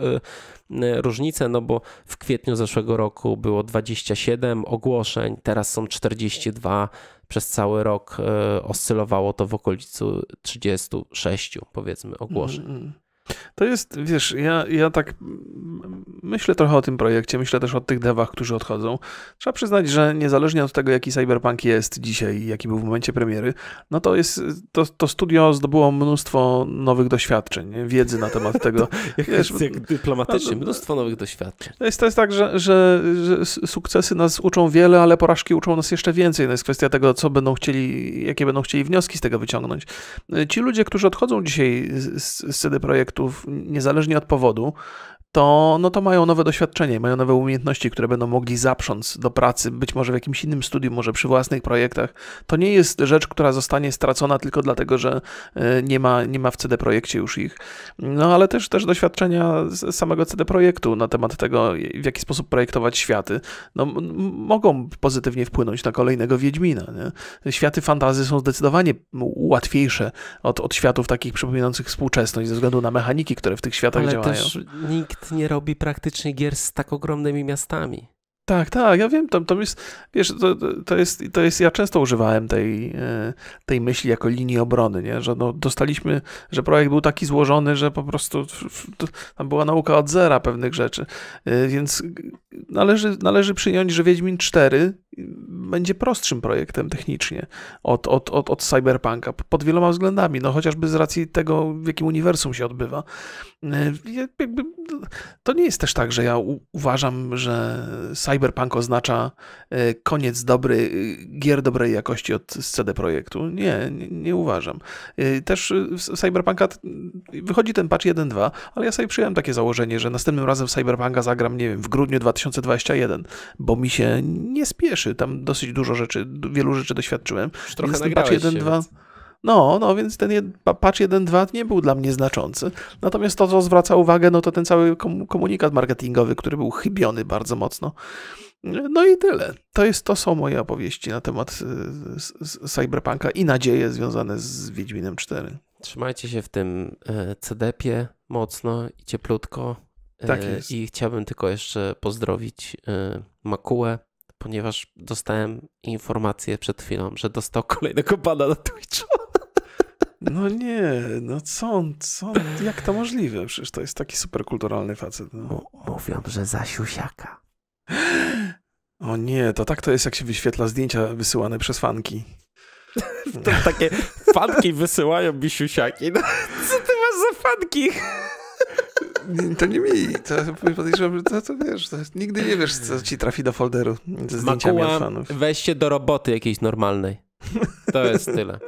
różnice, no bo w kwietniu zeszłego roku było 27 ogłoszeń, teraz są 42. Przez cały rok e, oscylowało to w okolicy 36, powiedzmy, ogłoszeń. Mm, mm. To jest, wiesz, ja, ja tak myślę trochę o tym projekcie, myślę też o tych dewach, którzy odchodzą. Trzeba przyznać, że niezależnie od tego, jaki Cyberpunk jest dzisiaj, jaki był w momencie premiery, no to jest, to, to studio zdobyło mnóstwo nowych doświadczeń, wiedzy na temat tego. jak, wiesz, jak dyplomatycznie, no, no, mnóstwo nowych doświadczeń. To jest, to jest tak, że, że, że, sukcesy nas uczą wiele, ale porażki uczą nas jeszcze więcej. No jest kwestia tego, co będą chcieli, jakie będą chcieli wnioski z tego wyciągnąć. Ci ludzie, którzy odchodzą dzisiaj z, z projektu, niezależnie od powodu, to, no to mają nowe doświadczenie, mają nowe umiejętności, które będą mogli zaprząc do pracy, być może w jakimś innym studium, może przy własnych projektach. To nie jest rzecz, która zostanie stracona tylko dlatego, że e, nie ma, nie ma w CD Projekcie już ich. No ale też, też doświadczenia z samego CD Projektu na temat tego, w jaki sposób projektować światy, no, mogą pozytywnie wpłynąć na kolejnego Wiedźmina. Nie? Światy fantazy są zdecydowanie łatwiejsze od, od światów takich przypominających współczesność ze względu na mechaniki, które w tych światach ale działają. nikt nikt nie robi praktycznie gier z tak ogromnymi miastami. Tak, tak, ja wiem, tam, jest, wiesz, to, to, jest, to jest, ja często używałem tej, e, tej myśli jako linii obrony, nie? że no, dostaliśmy, że projekt był taki złożony, że po prostu tam była nauka od zera pewnych rzeczy, e, więc należy, należy przyjąć, że Wiedźmin 4 będzie prostszym projektem technicznie od, od, od, od Cyberpunka pod wieloma względami, no chociażby z racji tego, w jakim uniwersum się odbywa. Y, jakby, to nie jest też tak, że ja u, uważam, że Cyberpunk oznacza y, koniec dobry, gier dobrej jakości od CD Projektu. Nie, nie, nie uważam. Y, też z Cyberpunka wychodzi ten patch 1.2, ale ja sobie przyjąłem takie założenie, że następnym razem Cyberpunka zagram, nie wiem, w grudniu 2021, bo mi się nie spieszy rzeczy, tam dosyć dużo rzeczy, wielu rzeczy doświadczyłem. Już trochę więc nagrałeś patch 1, się, 2, więc... No, no, więc ten patch 1.2 nie był dla mnie znaczący. Natomiast to, co zwraca uwagę, no to ten cały komunikat marketingowy, który był chybiony bardzo mocno. No i tyle. To, jest, to są moje opowieści na temat y, Cyberpunka i nadzieje związane z Wiedźminem 4. Trzymajcie się w tym e, CDP-ie mocno i cieplutko. Tak e, jest. I chciałbym tylko jeszcze pozdrowić e, Makułę, ponieważ dostałem informację przed chwilą, że dostał kolejnego bana na Twitchu. No nie, no co on, co on, jak to możliwe? Przecież to jest taki superkulturalny facet. No. Mówią, że za siusiaka. O nie, to tak to jest, jak się wyświetla zdjęcia wysyłane przez fanki. To takie fanki wysyłają mi siusiaki. No, co ty masz za fanki? to nie mi. To podejrzewam, że to, to wiesz, to nigdy nie wiesz, co ci trafi do folderu ze zdjęciami Makuła, od fanów. weź do roboty jakiejś normalnej. To jest tyle.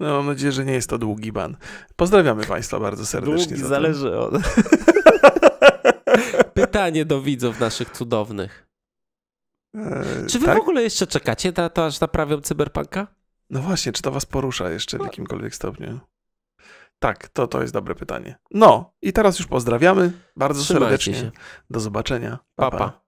No mam nadzieję, że nie jest to długi ban. Pozdrawiamy Państwa bardzo serdecznie. Długi zależy od... Pytanie do widzów naszych cudownych. Eee, czy wy tak? w ogóle jeszcze czekacie na to, aż naprawią cyberpunka? No właśnie, czy to was porusza jeszcze w no. jakimkolwiek stopniu? Tak, to, to jest dobre pytanie. No, i teraz już pozdrawiamy bardzo Trzymajcie serdecznie. Się. Do zobaczenia. Pa, pa. pa.